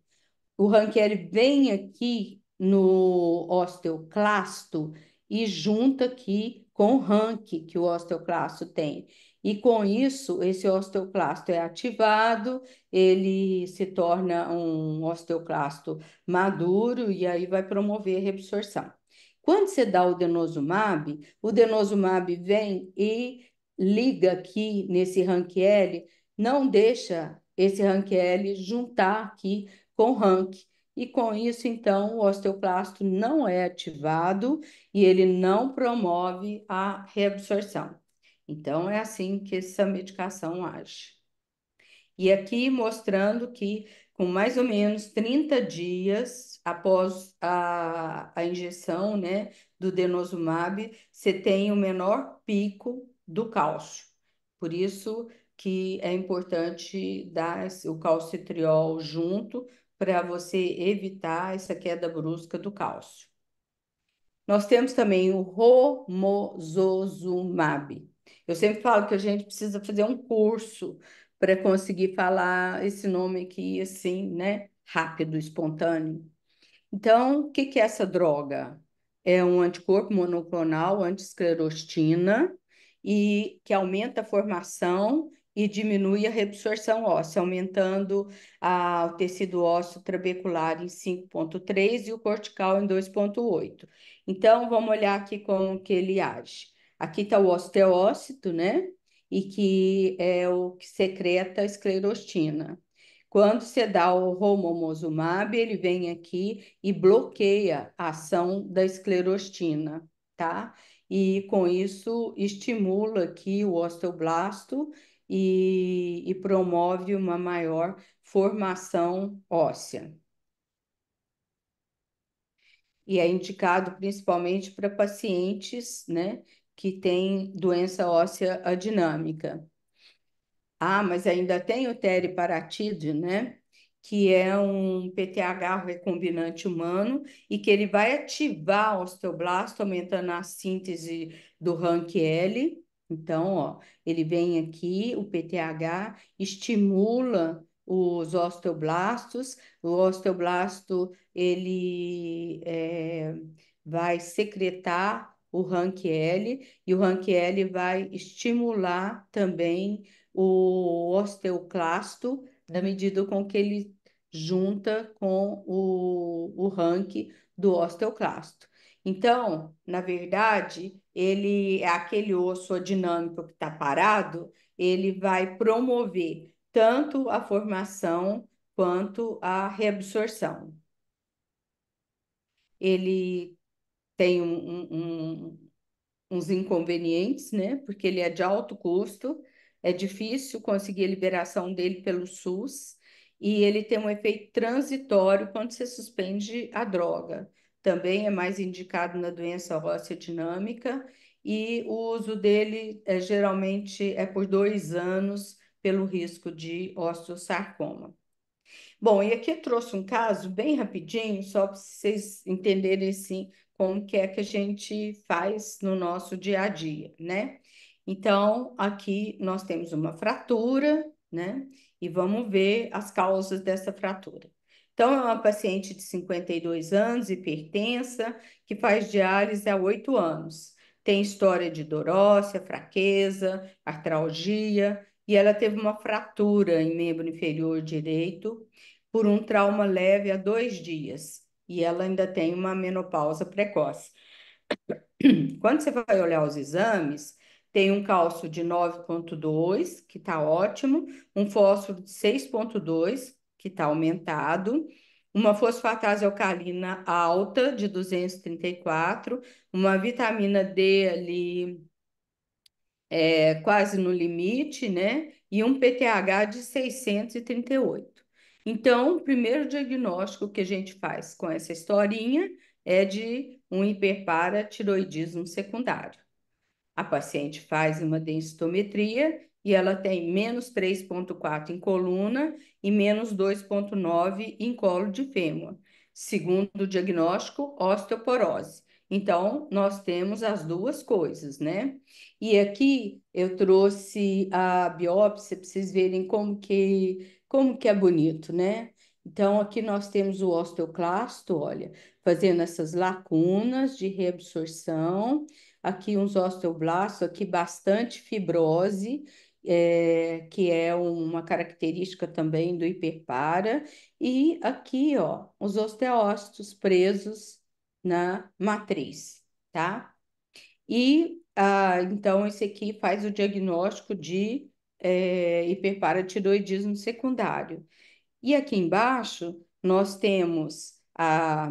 O rank l vem aqui no osteoclasto e junta aqui com o RANK que o osteoclasto tem. E com isso, esse osteoclasto é ativado, ele se torna um osteoclasto maduro e aí vai promover a reabsorção. Quando você dá o denosumab, o denosumab vem e liga aqui nesse rank L, não deixa esse rank L juntar aqui com rank. E com isso, então, o osteoclasto não é ativado e ele não promove a reabsorção. Então, é assim que essa medicação age. E aqui mostrando que, com mais ou menos 30 dias após a, a injeção né, do denosumab, você tem o menor pico do cálcio. Por isso que é importante dar o calcitriol junto para você evitar essa queda brusca do cálcio. Nós temos também o romosozumab, eu sempre falo que a gente precisa fazer um curso para conseguir falar esse nome aqui assim, né? Rápido, espontâneo. Então, o que, que é essa droga? É um anticorpo monoclonal antiesclerostina e que aumenta a formação e diminui a reabsorção óssea, aumentando a, o tecido ósseo trabecular em 5,3 e o cortical em 2,8. Então, vamos olhar aqui como que ele age. Aqui está o osteócito, né? E que é o que secreta a esclerostina. Quando você dá o romomozumab, ele vem aqui e bloqueia a ação da esclerostina, tá? E com isso estimula aqui o osteoblasto e, e promove uma maior formação óssea e é indicado principalmente para pacientes né, que tem doença óssea adinâmica. Ah, mas ainda tem o teriparatide, né? Que é um PTH recombinante humano e que ele vai ativar o osteoblasto, aumentando a síntese do rank L. Então, ó, ele vem aqui, o PTH estimula os osteoblastos. O osteoblasto ele é, vai secretar o rank L, e o rank L vai estimular também o osteoclasto, na medida com que ele junta com o, o rank do osteoclasto. Então, na verdade, ele é aquele osso dinâmico que está parado, ele vai promover tanto a formação quanto a reabsorção. Ele tem um, um, uns inconvenientes, né? Porque ele é de alto custo, é difícil conseguir a liberação dele pelo SUS e ele tem um efeito transitório quando você suspende a droga. Também é mais indicado na doença óssea dinâmica e o uso dele é, geralmente é por dois anos pelo risco de osteosarcoma. Bom, e aqui eu trouxe um caso bem rapidinho, só para vocês entenderem assim, como que é que a gente faz no nosso dia a dia, né? Então, aqui nós temos uma fratura, né? E vamos ver as causas dessa fratura. Então, é uma paciente de 52 anos, hipertensa, que faz diálise há oito anos. Tem história de dorócia, fraqueza, artralgia, e ela teve uma fratura em membro inferior direito por um trauma leve há dois dias e ela ainda tem uma menopausa precoce. Quando você vai olhar os exames, tem um cálcio de 9,2, que está ótimo, um fósforo de 6,2, que está aumentado, uma fosfatase alcalina alta de 234, uma vitamina D ali é, quase no limite, né? E um PTH de 638. Então, o primeiro diagnóstico que a gente faz com essa historinha é de um hiperparatiroidismo secundário. A paciente faz uma densitometria e ela tem menos 3,4 em coluna e menos 2,9 em colo de fêmur. Segundo o diagnóstico, osteoporose. Então, nós temos as duas coisas, né? E aqui eu trouxe a biópsia para vocês verem como que como que é bonito, né? Então, aqui nós temos o osteoclasto, olha, fazendo essas lacunas de reabsorção. Aqui uns osteoblastos, aqui bastante fibrose, é, que é uma característica também do hiperpara. E aqui, ó, os osteócitos presos na matriz, tá? E, ah, então, esse aqui faz o diagnóstico de é, eh, hiperparatiroidismo secundário. E aqui embaixo nós temos a,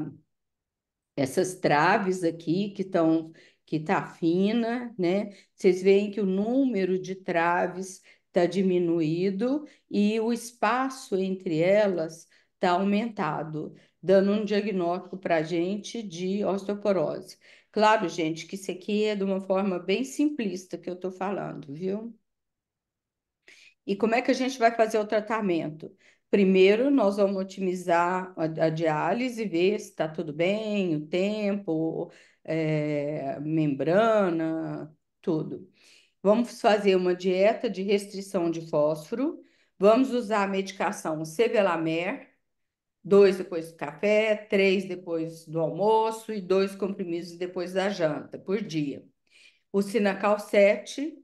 essas traves aqui que estão que tá fina, né? Vocês veem que o número de traves está diminuído e o espaço entre elas está aumentado, dando um diagnóstico para a gente de osteoporose. Claro, gente, que isso aqui é de uma forma bem simplista que eu estou falando, viu? E como é que a gente vai fazer o tratamento? Primeiro, nós vamos otimizar a, a diálise, ver se está tudo bem, o tempo, é, membrana, tudo. Vamos fazer uma dieta de restrição de fósforo. Vamos usar a medicação Sevelamer, dois depois do café, três depois do almoço e dois comprimidos depois da janta por dia. O Sinacal 7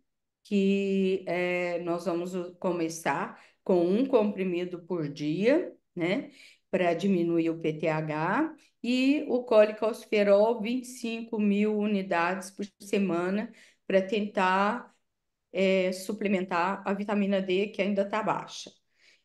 que é, nós vamos começar com um comprimido por dia, né? Para diminuir o PTH e o colicosferol, 25 mil unidades por semana, para tentar é, suplementar a vitamina D, que ainda está baixa.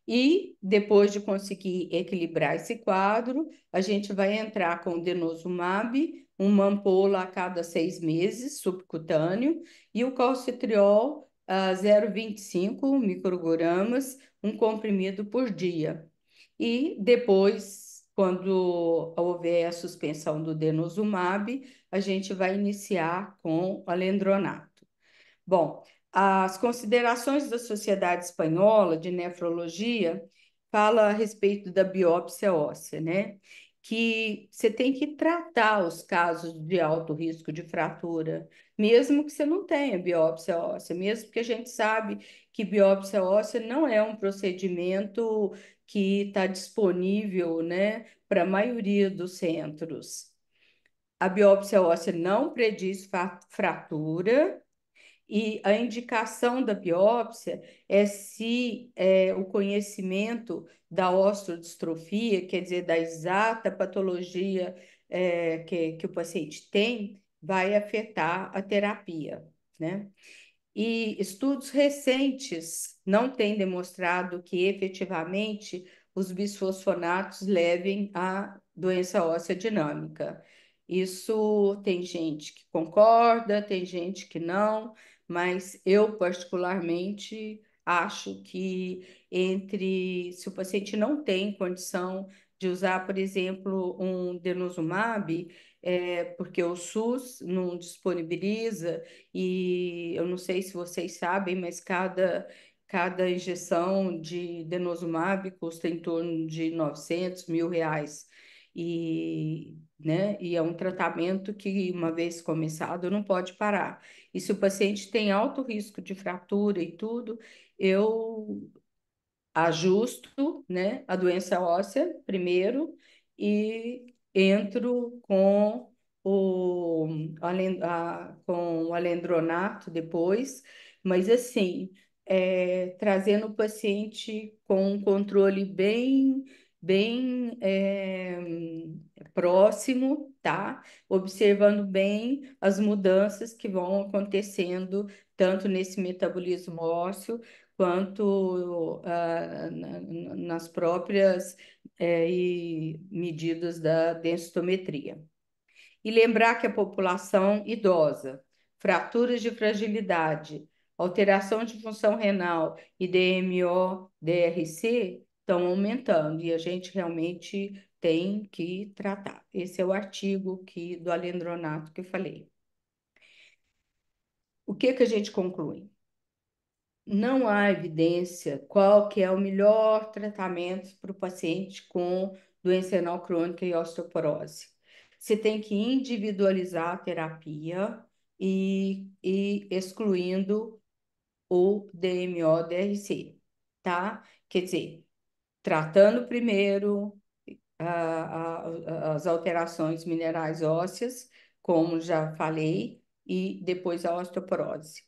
E depois de conseguir equilibrar esse quadro, a gente vai entrar com o denosumab, uma ampola a cada seis meses, subcutâneo, e o calcitriol a 0,25 microgramas, um comprimido por dia. E depois, quando houver a suspensão do denosumab, a gente vai iniciar com alendronato. Bom, as considerações da Sociedade Espanhola de Nefrologia fala a respeito da biópsia óssea, né? que você tem que tratar os casos de alto risco de fratura, mesmo que você não tenha biópsia óssea, mesmo que a gente sabe que biópsia óssea não é um procedimento que está disponível né, para a maioria dos centros. A biópsia óssea não prediz fratura, e a indicação da biópsia é se é, o conhecimento da osteodistrofia, quer dizer, da exata patologia é, que, que o paciente tem, vai afetar a terapia, né? E estudos recentes não têm demonstrado que efetivamente os bisfosfonatos levem à doença óssea dinâmica. Isso tem gente que concorda, tem gente que não, mas eu, particularmente, acho que entre se o paciente não tem condição de usar, por exemplo, um denosumab, é, porque o SUS não disponibiliza, e eu não sei se vocês sabem, mas cada, cada injeção de denosumab custa em torno de 900 mil reais. E né? E é um tratamento que, uma vez começado, não pode parar. E se o paciente tem alto risco de fratura e tudo, eu ajusto, né, a doença óssea primeiro e entro com o, a, com o alendronato depois, mas assim, é, trazendo o paciente com um controle bem bem é, próximo, tá? Observando bem as mudanças que vão acontecendo, tanto nesse metabolismo ósseo, quanto ah, nas próprias eh, e medidas da densitometria. E lembrar que a população idosa, fraturas de fragilidade, alteração de função renal e DMO, DRC, estão aumentando e a gente realmente tem que tratar. Esse é o artigo que, do alendronato que eu falei. O que, que a gente conclui? Não há evidência qual que é o melhor tratamento para o paciente com doença renal crônica e osteoporose. Você tem que individualizar a terapia e, e excluindo o DMO-DRC, tá? Quer dizer, tratando primeiro a, a, as alterações minerais ósseas, como já falei, e depois a osteoporose.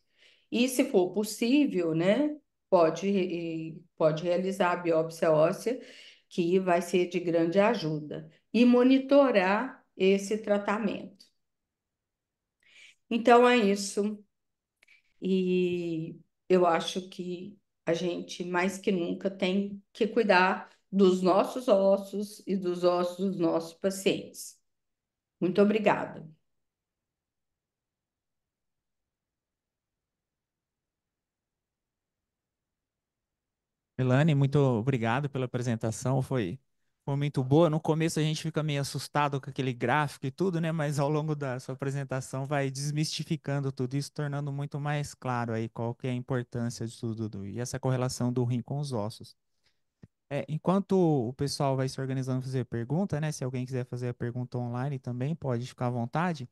E se for possível, né, pode, pode realizar a biópsia óssea, que vai ser de grande ajuda, e monitorar esse tratamento. Então é isso. E eu acho que a gente mais que nunca tem que cuidar dos nossos ossos e dos ossos dos nossos pacientes. Muito obrigada. Elane, muito obrigado pela apresentação. Foi muito boa. No começo a gente fica meio assustado com aquele gráfico e tudo, né? Mas ao longo da sua apresentação vai desmistificando tudo isso, tornando muito mais claro aí qual que é a importância de tudo, e essa correlação do rim com os ossos. É, enquanto o pessoal vai se organizando para fazer pergunta, né? Se alguém quiser fazer a pergunta online também, pode ficar à vontade.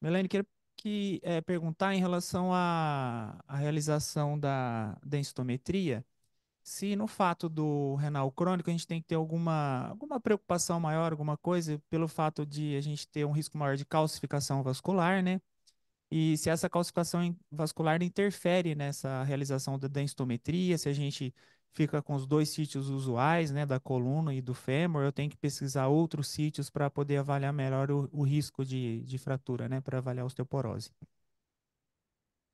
Melanie, queria que, é, perguntar em relação à, à realização da densitometria se no fato do renal crônico a gente tem que ter alguma, alguma preocupação maior, alguma coisa, pelo fato de a gente ter um risco maior de calcificação vascular, né? E se essa calcificação vascular interfere nessa realização da densitometria, se a gente fica com os dois sítios usuais, né, da coluna e do fêmur, eu tenho que pesquisar outros sítios para poder avaliar melhor o, o risco de, de fratura, né, para avaliar a osteoporose.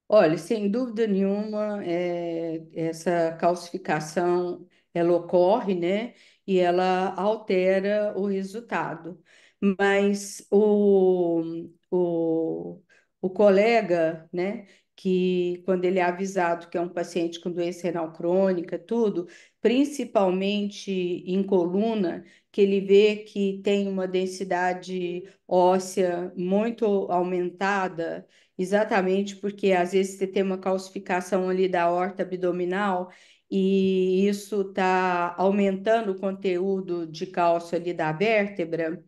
Olha, sem dúvida nenhuma, é, essa calcificação ela ocorre, né? E ela altera o resultado. Mas o, o, o colega, né? Que quando ele é avisado que é um paciente com doença renal crônica, tudo, principalmente em coluna, que ele vê que tem uma densidade óssea muito aumentada exatamente porque às vezes você tem uma calcificação ali da horta abdominal e isso está aumentando o conteúdo de cálcio ali da vértebra.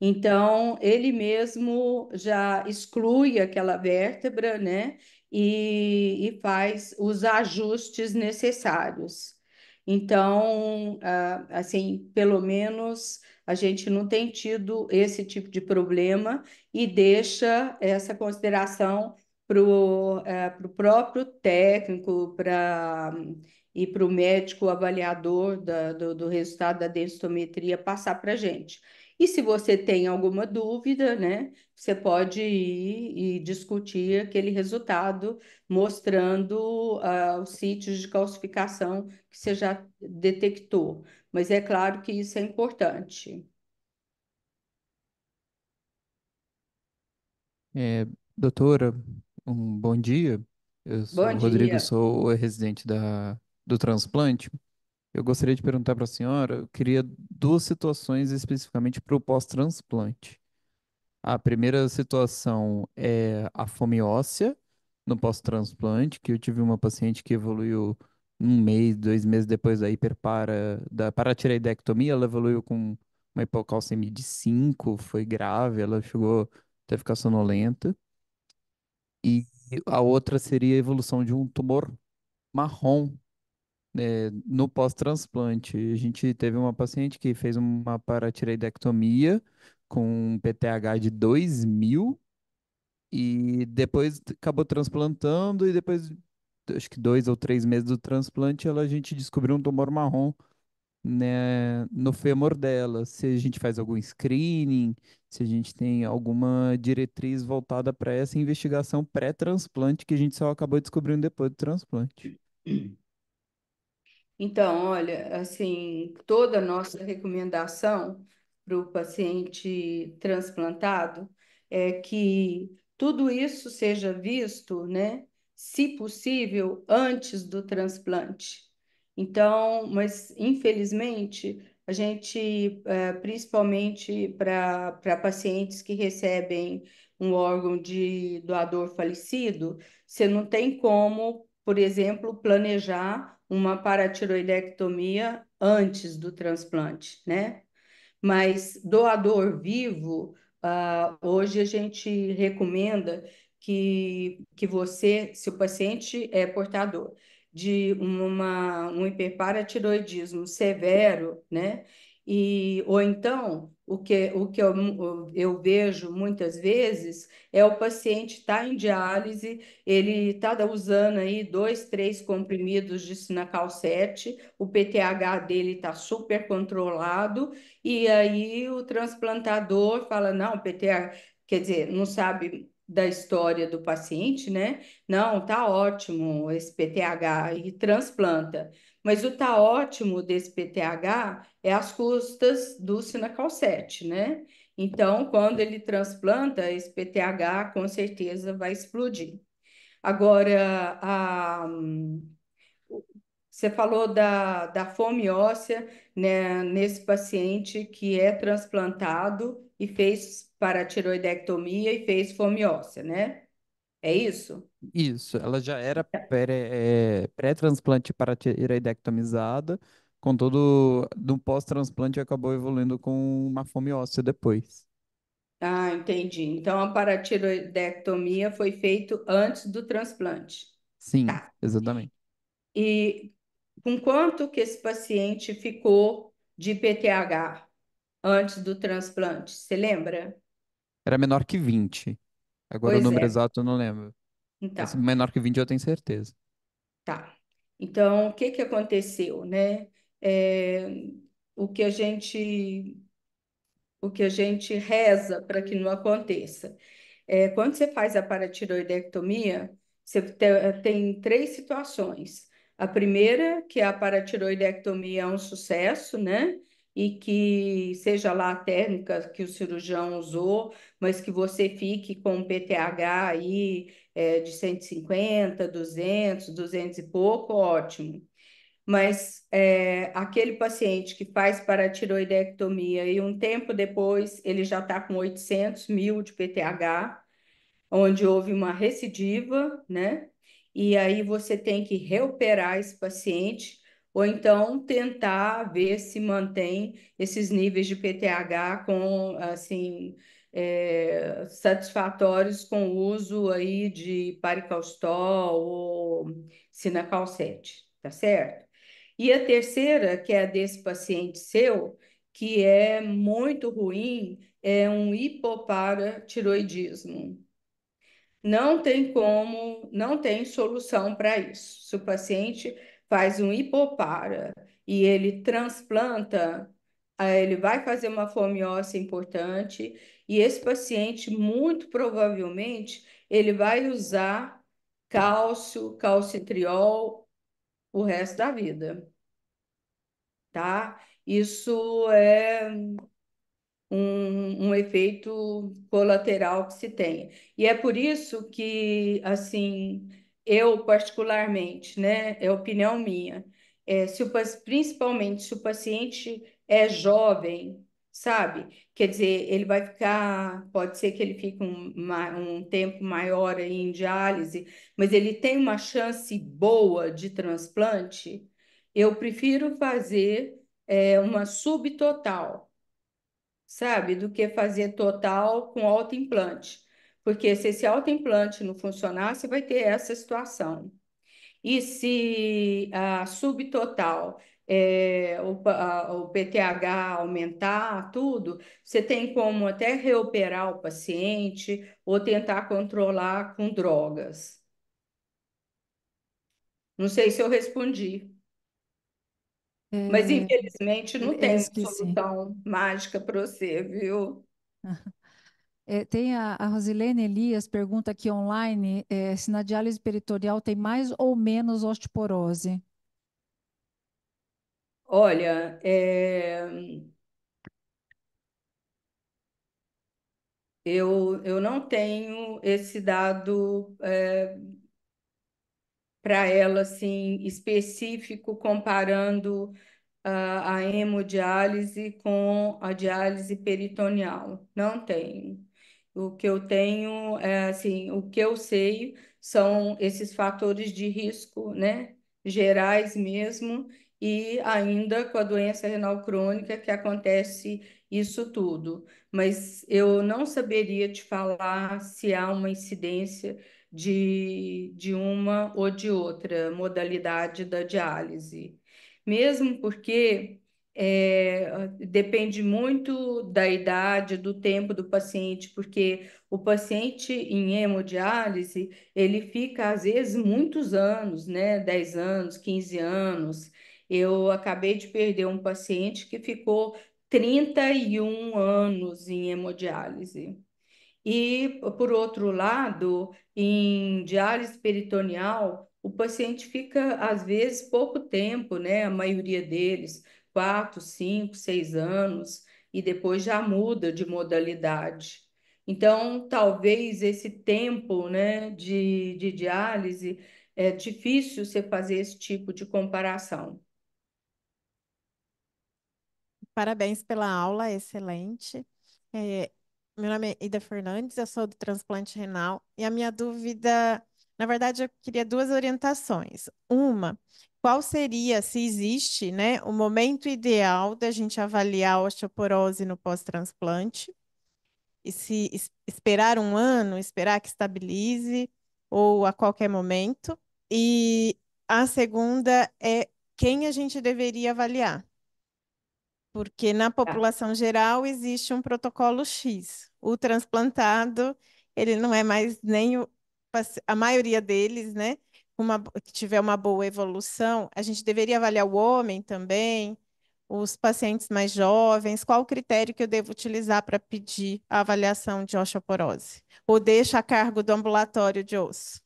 Então, ele mesmo já exclui aquela vértebra, né? E, e faz os ajustes necessários. Então, ah, assim, pelo menos a gente não tem tido esse tipo de problema e deixa essa consideração para o é, pro próprio técnico pra, e para o médico avaliador da, do, do resultado da densitometria passar para a gente. E se você tem alguma dúvida, né, você pode ir e discutir aquele resultado, mostrando uh, os sítios de calcificação que você já detectou mas é claro que isso é importante. É, doutora, um bom dia. Eu sou Bom Rodrigo, dia. sou residente da, do transplante. Eu gostaria de perguntar para a senhora, eu queria duas situações especificamente para o pós-transplante. A primeira situação é a fome óssea no pós-transplante, que eu tive uma paciente que evoluiu um mês, dois meses depois da hiperpara, da paratireoidectomia, ela evoluiu com uma hipocalcemia de 5, foi grave, ela chegou até ficar sonolenta. E a outra seria a evolução de um tumor marrom né, no pós-transplante. A gente teve uma paciente que fez uma paratireoidectomia com um PTH de 2000 mil e depois acabou transplantando e depois acho que dois ou três meses do transplante, ela, a gente descobriu um tumor marrom né, no fêmur dela. Se a gente faz algum screening, se a gente tem alguma diretriz voltada para essa investigação pré-transplante que a gente só acabou descobrindo depois do transplante. Então, olha, assim, toda a nossa recomendação para o paciente transplantado é que tudo isso seja visto, né, se possível, antes do transplante. Então, mas infelizmente, a gente, eh, principalmente para pacientes que recebem um órgão de doador falecido, você não tem como, por exemplo, planejar uma paratiroidectomia antes do transplante, né? Mas doador vivo, uh, hoje a gente recomenda que, que você, se o paciente é portador de uma, um hiperparatiroidismo severo, né? E, ou então, o que, o que eu, eu vejo muitas vezes é o paciente está em diálise, ele está usando aí dois, três comprimidos de sinacal 7, o PTH dele está super controlado, e aí o transplantador fala, não, PTH, quer dizer, não sabe da história do paciente, né? Não, tá ótimo esse PTH e transplanta. Mas o tá ótimo desse PTH é às custas do sinacalcete, né? Então, quando ele transplanta, esse PTH com certeza vai explodir. Agora, a, você falou da, da fome óssea né, nesse paciente que é transplantado e fez para a tiroidectomia e fez fome óssea, né? É isso? Isso, ela já era então é, pré-transplante para tiroidectomizada, com todo do pós-transplante acabou evoluindo com uma fome óssea depois. Ah, entendi. Então a paratiroidectomia foi feito antes do transplante. Sim, tá. exatamente. E com quanto que esse paciente ficou de PTH antes do transplante? Você lembra? Era menor que 20. Agora o número é, exato eu não lembro. Mas então. menor que 20 eu tenho certeza. tá. Então, o que que aconteceu, né? É, o que a gente o que a gente reza para que não aconteça. É, quando você faz a paratiroidectomia, você te- tem três situações. A primeira, que a paratiroidectomia é um sucesso, né? e que seja lá a técnica que o cirurgião usou, mas que você fique com um PTH aí é, de 150, 200, 200 e pouco, ótimo. Mas é, aquele paciente que faz paratiroidectomia e um tempo depois ele já está com 800 mil de PTH, onde houve uma recidiva, né? E aí você tem que reoperar esse paciente ou então tentar ver se mantém esses níveis de PTH com assim é, satisfatórios com o uso aí de paricalstol ou sinacalcete, tá certo? E a terceira, que é a desse paciente seu, que é muito ruim, é um hipoparatiroidismo. Não tem como, não tem solução para isso. Se o paciente faz um hipopara e ele transplanta, ele vai fazer uma óssea importante e esse paciente, muito provavelmente, ele vai usar cálcio, calcitriol o resto da vida, tá? Isso é um, um, efeito colateral que se tem. E é por isso que, assim, eu particularmente, né, é opinião minha, é, se o, principalmente se o paciente é jovem, sabe? Quer dizer, ele vai ficar, pode ser que ele fique um, um tempo maior aí em diálise, mas ele tem uma chance boa de transplante, eu prefiro fazer é, uma subtotal, sabe? Do que fazer total com autoimplante. Porque se esse autoimplante não funcionar, você vai ter essa situação. E se a subtotal, é, o, a, o PTH aumentar, tudo, você tem como até reoperar o paciente ou tentar controlar com drogas. Não sei se eu respondi. É... Mas, infelizmente, não tem solução mágica para você, viu? É, tem a, a, Rosilene Elias pergunta aqui online é, se na diálise peritoneal tem mais ou menos osteoporose. Olha, é... eu, eu não tenho esse dado é, para ela assim específico comparando a, a hemodiálise com a diálise peritoneal. Não tenho. O que eu tenho, é, assim, o que eu sei são esses fatores de risco, né? Gerais mesmo, e ainda com a doença renal crônica que acontece isso tudo. Mas eu não saberia te falar se há uma incidência de, de uma ou de outra modalidade da diálise. Mesmo porque é, depende muito da idade, do tempo do paciente, porque o paciente em hemodiálise, ele fica às vezes muitos anos, né? 10 anos, 15 anos. Eu acabei de perder um paciente que ficou 31 anos em hemodiálise. E, por outro lado, em diálise peritoneal, o paciente fica, às vezes, pouco tempo, né? A maioria deles quatro, cinco, seis anos e depois já muda de modalidade. Então, talvez esse tempo né, de, de diálise é difícil você fazer esse tipo de comparação. Parabéns pela aula, excelente. É, meu nome é Ida Fernandes, eu sou do transplante renal e a minha dúvida, na verdade, eu queria duas orientações. Uma, qual seria, se existe, né, o momento ideal da gente avaliar a osteoporose no pós-transplante? E se esperar um ano, esperar que estabilize ou a qualquer momento? E a segunda é quem a gente deveria avaliar? Porque na tá. população geral existe um protocolo X. O transplantado, ele não é mais nem o, a maioria deles, né? uma, que tiver uma boa evolução, a gente deveria avaliar o homem também, os pacientes mais jovens, qual o critério que eu devo utilizar para pedir a avaliação de osteoporose? Ou deixa a cargo do ambulatório de osso?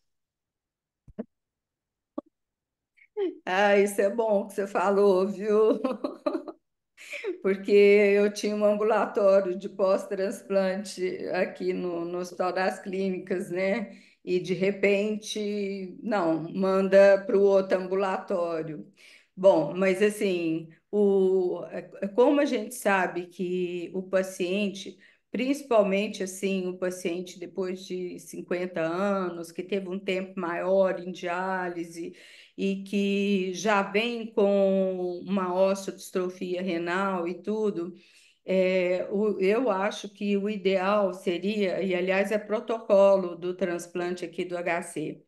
Ah, isso é bom que você falou, viu? Porque eu tinha um ambulatório de pós-transplante aqui no, no Hospital das Clínicas, né? e de repente, não, manda para o outro ambulatório. Bom, mas assim, o, é, é, como a gente sabe que o paciente, principalmente assim, o paciente depois de 50 anos, que teve um tempo maior em diálise e que já vem com uma osteodistrofia renal e tudo, é, o, eu acho que o ideal seria, e aliás é protocolo do transplante aqui do HC,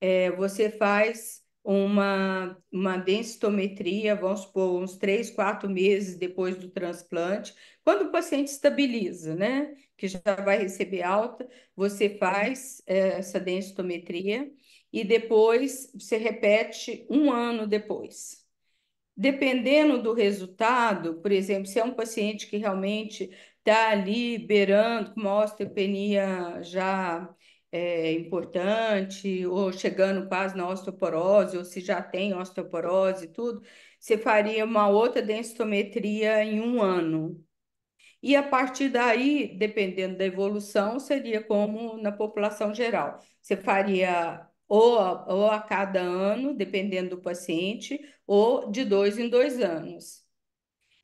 é, você faz uma, uma densitometria, vamos supor, uns três, quatro meses depois do transplante, quando o paciente estabiliza, né? Que já vai receber alta, você faz é, essa densitometria e depois você repete um ano depois. Dependendo do resultado, por exemplo, se é um paciente que realmente está ali beirando com uma osteopenia já é, importante, ou chegando quase na osteoporose, ou se já tem osteoporose e tudo, você faria uma outra densitometria em um ano. E a partir daí, dependendo da evolução, seria como na população geral. Você faria ou, ou a cada ano, dependendo do paciente, ou de dois em dois anos.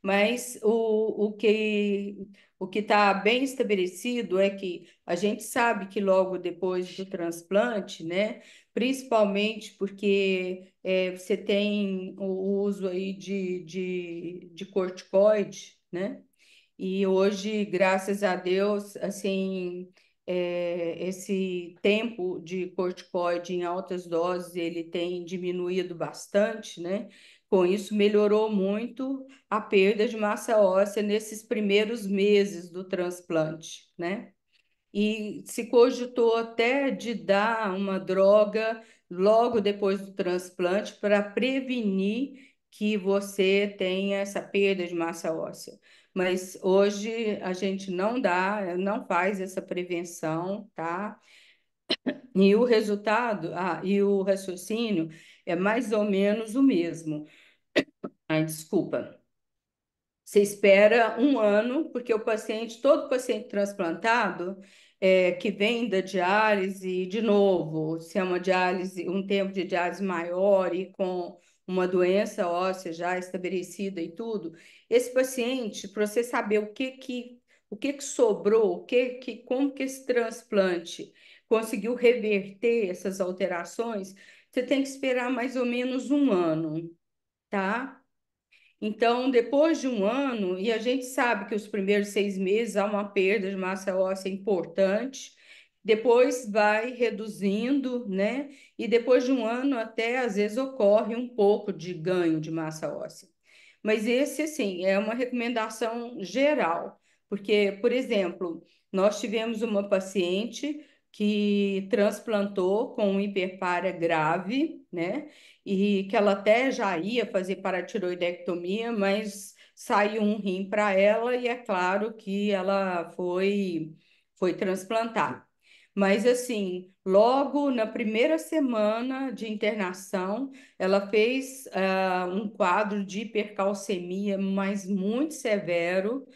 Mas o, o que o que está bem estabelecido é que a gente sabe que logo depois do transplante, né, principalmente porque é, você tem o uso aí de, de, de corticoide, né, e hoje, graças a Deus, assim, é, esse tempo de corticoide em altas doses ele tem diminuído bastante, né? Com isso, melhorou muito a perda de massa óssea nesses primeiros meses do transplante, né? E se cogitou até de dar uma droga logo depois do transplante para prevenir que você tenha essa perda de massa óssea mas hoje a gente não dá, não faz essa prevenção, tá? E o resultado, ah, e o raciocínio é mais ou menos o mesmo. Ai, desculpa. Você espera um ano, porque o paciente, todo paciente transplantado, é, que vem da diálise, de novo, se é uma diálise, um tempo de diálise maior e com uma doença óssea já estabelecida e tudo, esse paciente, para você saber o que que o que que sobrou, o que que como que esse transplante conseguiu reverter essas alterações, você tem que esperar mais ou menos um ano, tá? Então, depois de um ano, e a gente sabe que os primeiros seis meses há uma perda de massa óssea importante, depois vai reduzindo, né? E depois de um ano, até às vezes ocorre um pouco de ganho de massa óssea. Mas esse, assim, é uma recomendação geral, porque, por exemplo, nós tivemos uma paciente que transplantou com um hiperpara grave, né? E que ela até já ia fazer paratiroidectomia, mas saiu um rim para ela e é claro que ela foi foi transplantar. Mas assim, logo na primeira semana de internação, ela fez uh, um quadro de hipercalcemia, mas muito severo,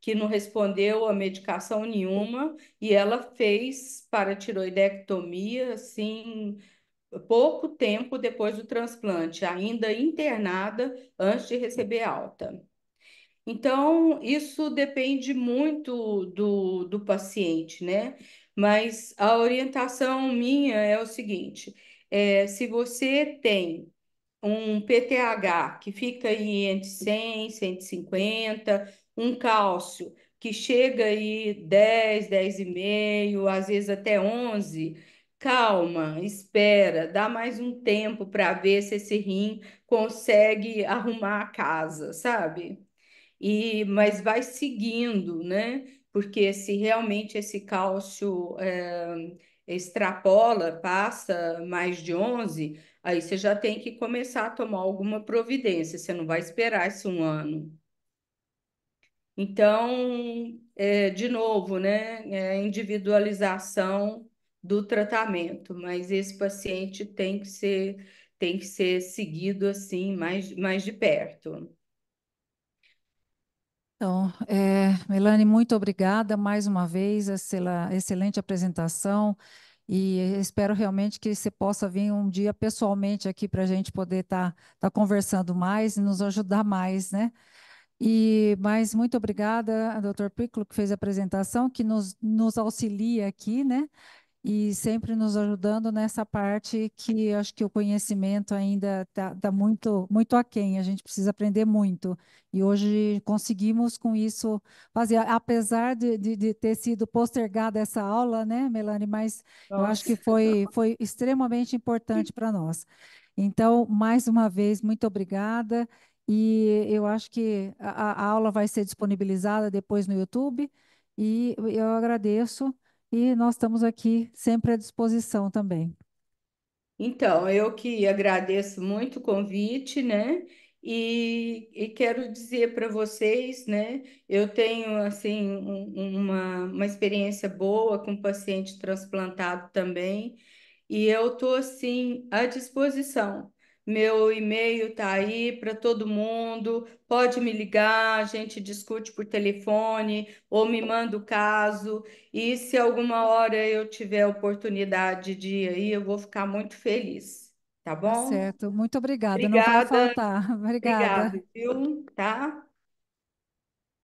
que não respondeu a medicação nenhuma, e ela fez paratiroidectomia, assim, pouco tempo depois do transplante, ainda internada antes de receber alta. Então, isso depende muito do, do paciente, né? Mas a orientação minha é o seguinte: é, se você tem um PTH que fica aí entre 100, 150, um cálcio que chega aí 10, 10,5, às vezes até 11, calma, espera, dá mais um tempo para ver se esse rim consegue arrumar a casa, sabe? E mas vai seguindo, né? porque se realmente esse cálcio é, extrapola, passa mais de 11, aí você já tem que começar a tomar alguma providência, você não vai esperar esse um ano. Então, é, de novo, né, é individualização do tratamento, mas esse paciente tem que ser, tem que ser seguido assim mais, mais de perto. Então, é, Melanie, muito obrigada mais uma vez, pela excelente apresentação e espero realmente que você possa vir um dia pessoalmente aqui para a gente poder estar tá, tá conversando mais e nos ajudar mais, né? E, mas muito obrigada, doutor Piccolo, que fez a apresentação, que nos, nos auxilia aqui, né? e sempre nos ajudando nessa parte que acho que o conhecimento ainda está tá muito, muito aquém, a gente precisa aprender muito. E hoje conseguimos com isso fazer, apesar de, de, de ter sido postergada essa aula, né, Melanie, mas Nossa. eu acho que foi, foi extremamente importante para nós. Então, mais uma vez, muito obrigada. E eu acho que a, a aula vai ser disponibilizada depois no YouTube. E eu agradeço e nós estamos aqui sempre à disposição também. Então, eu que agradeço muito o convite, né? E, e quero dizer para vocês, né? Eu tenho assim um, uma, uma experiência boa com paciente transplantado também, e eu estou assim à disposição meu e-mail tá aí para todo mundo. Pode me ligar, a gente discute por telefone ou me manda o caso. E se alguma hora eu tiver oportunidade de ir aí, eu vou ficar muito feliz. Tá bom? Tá certo. Muito obrigada. obrigada. Não vai faltar. Obrigada. Obrigada, viu? Tá?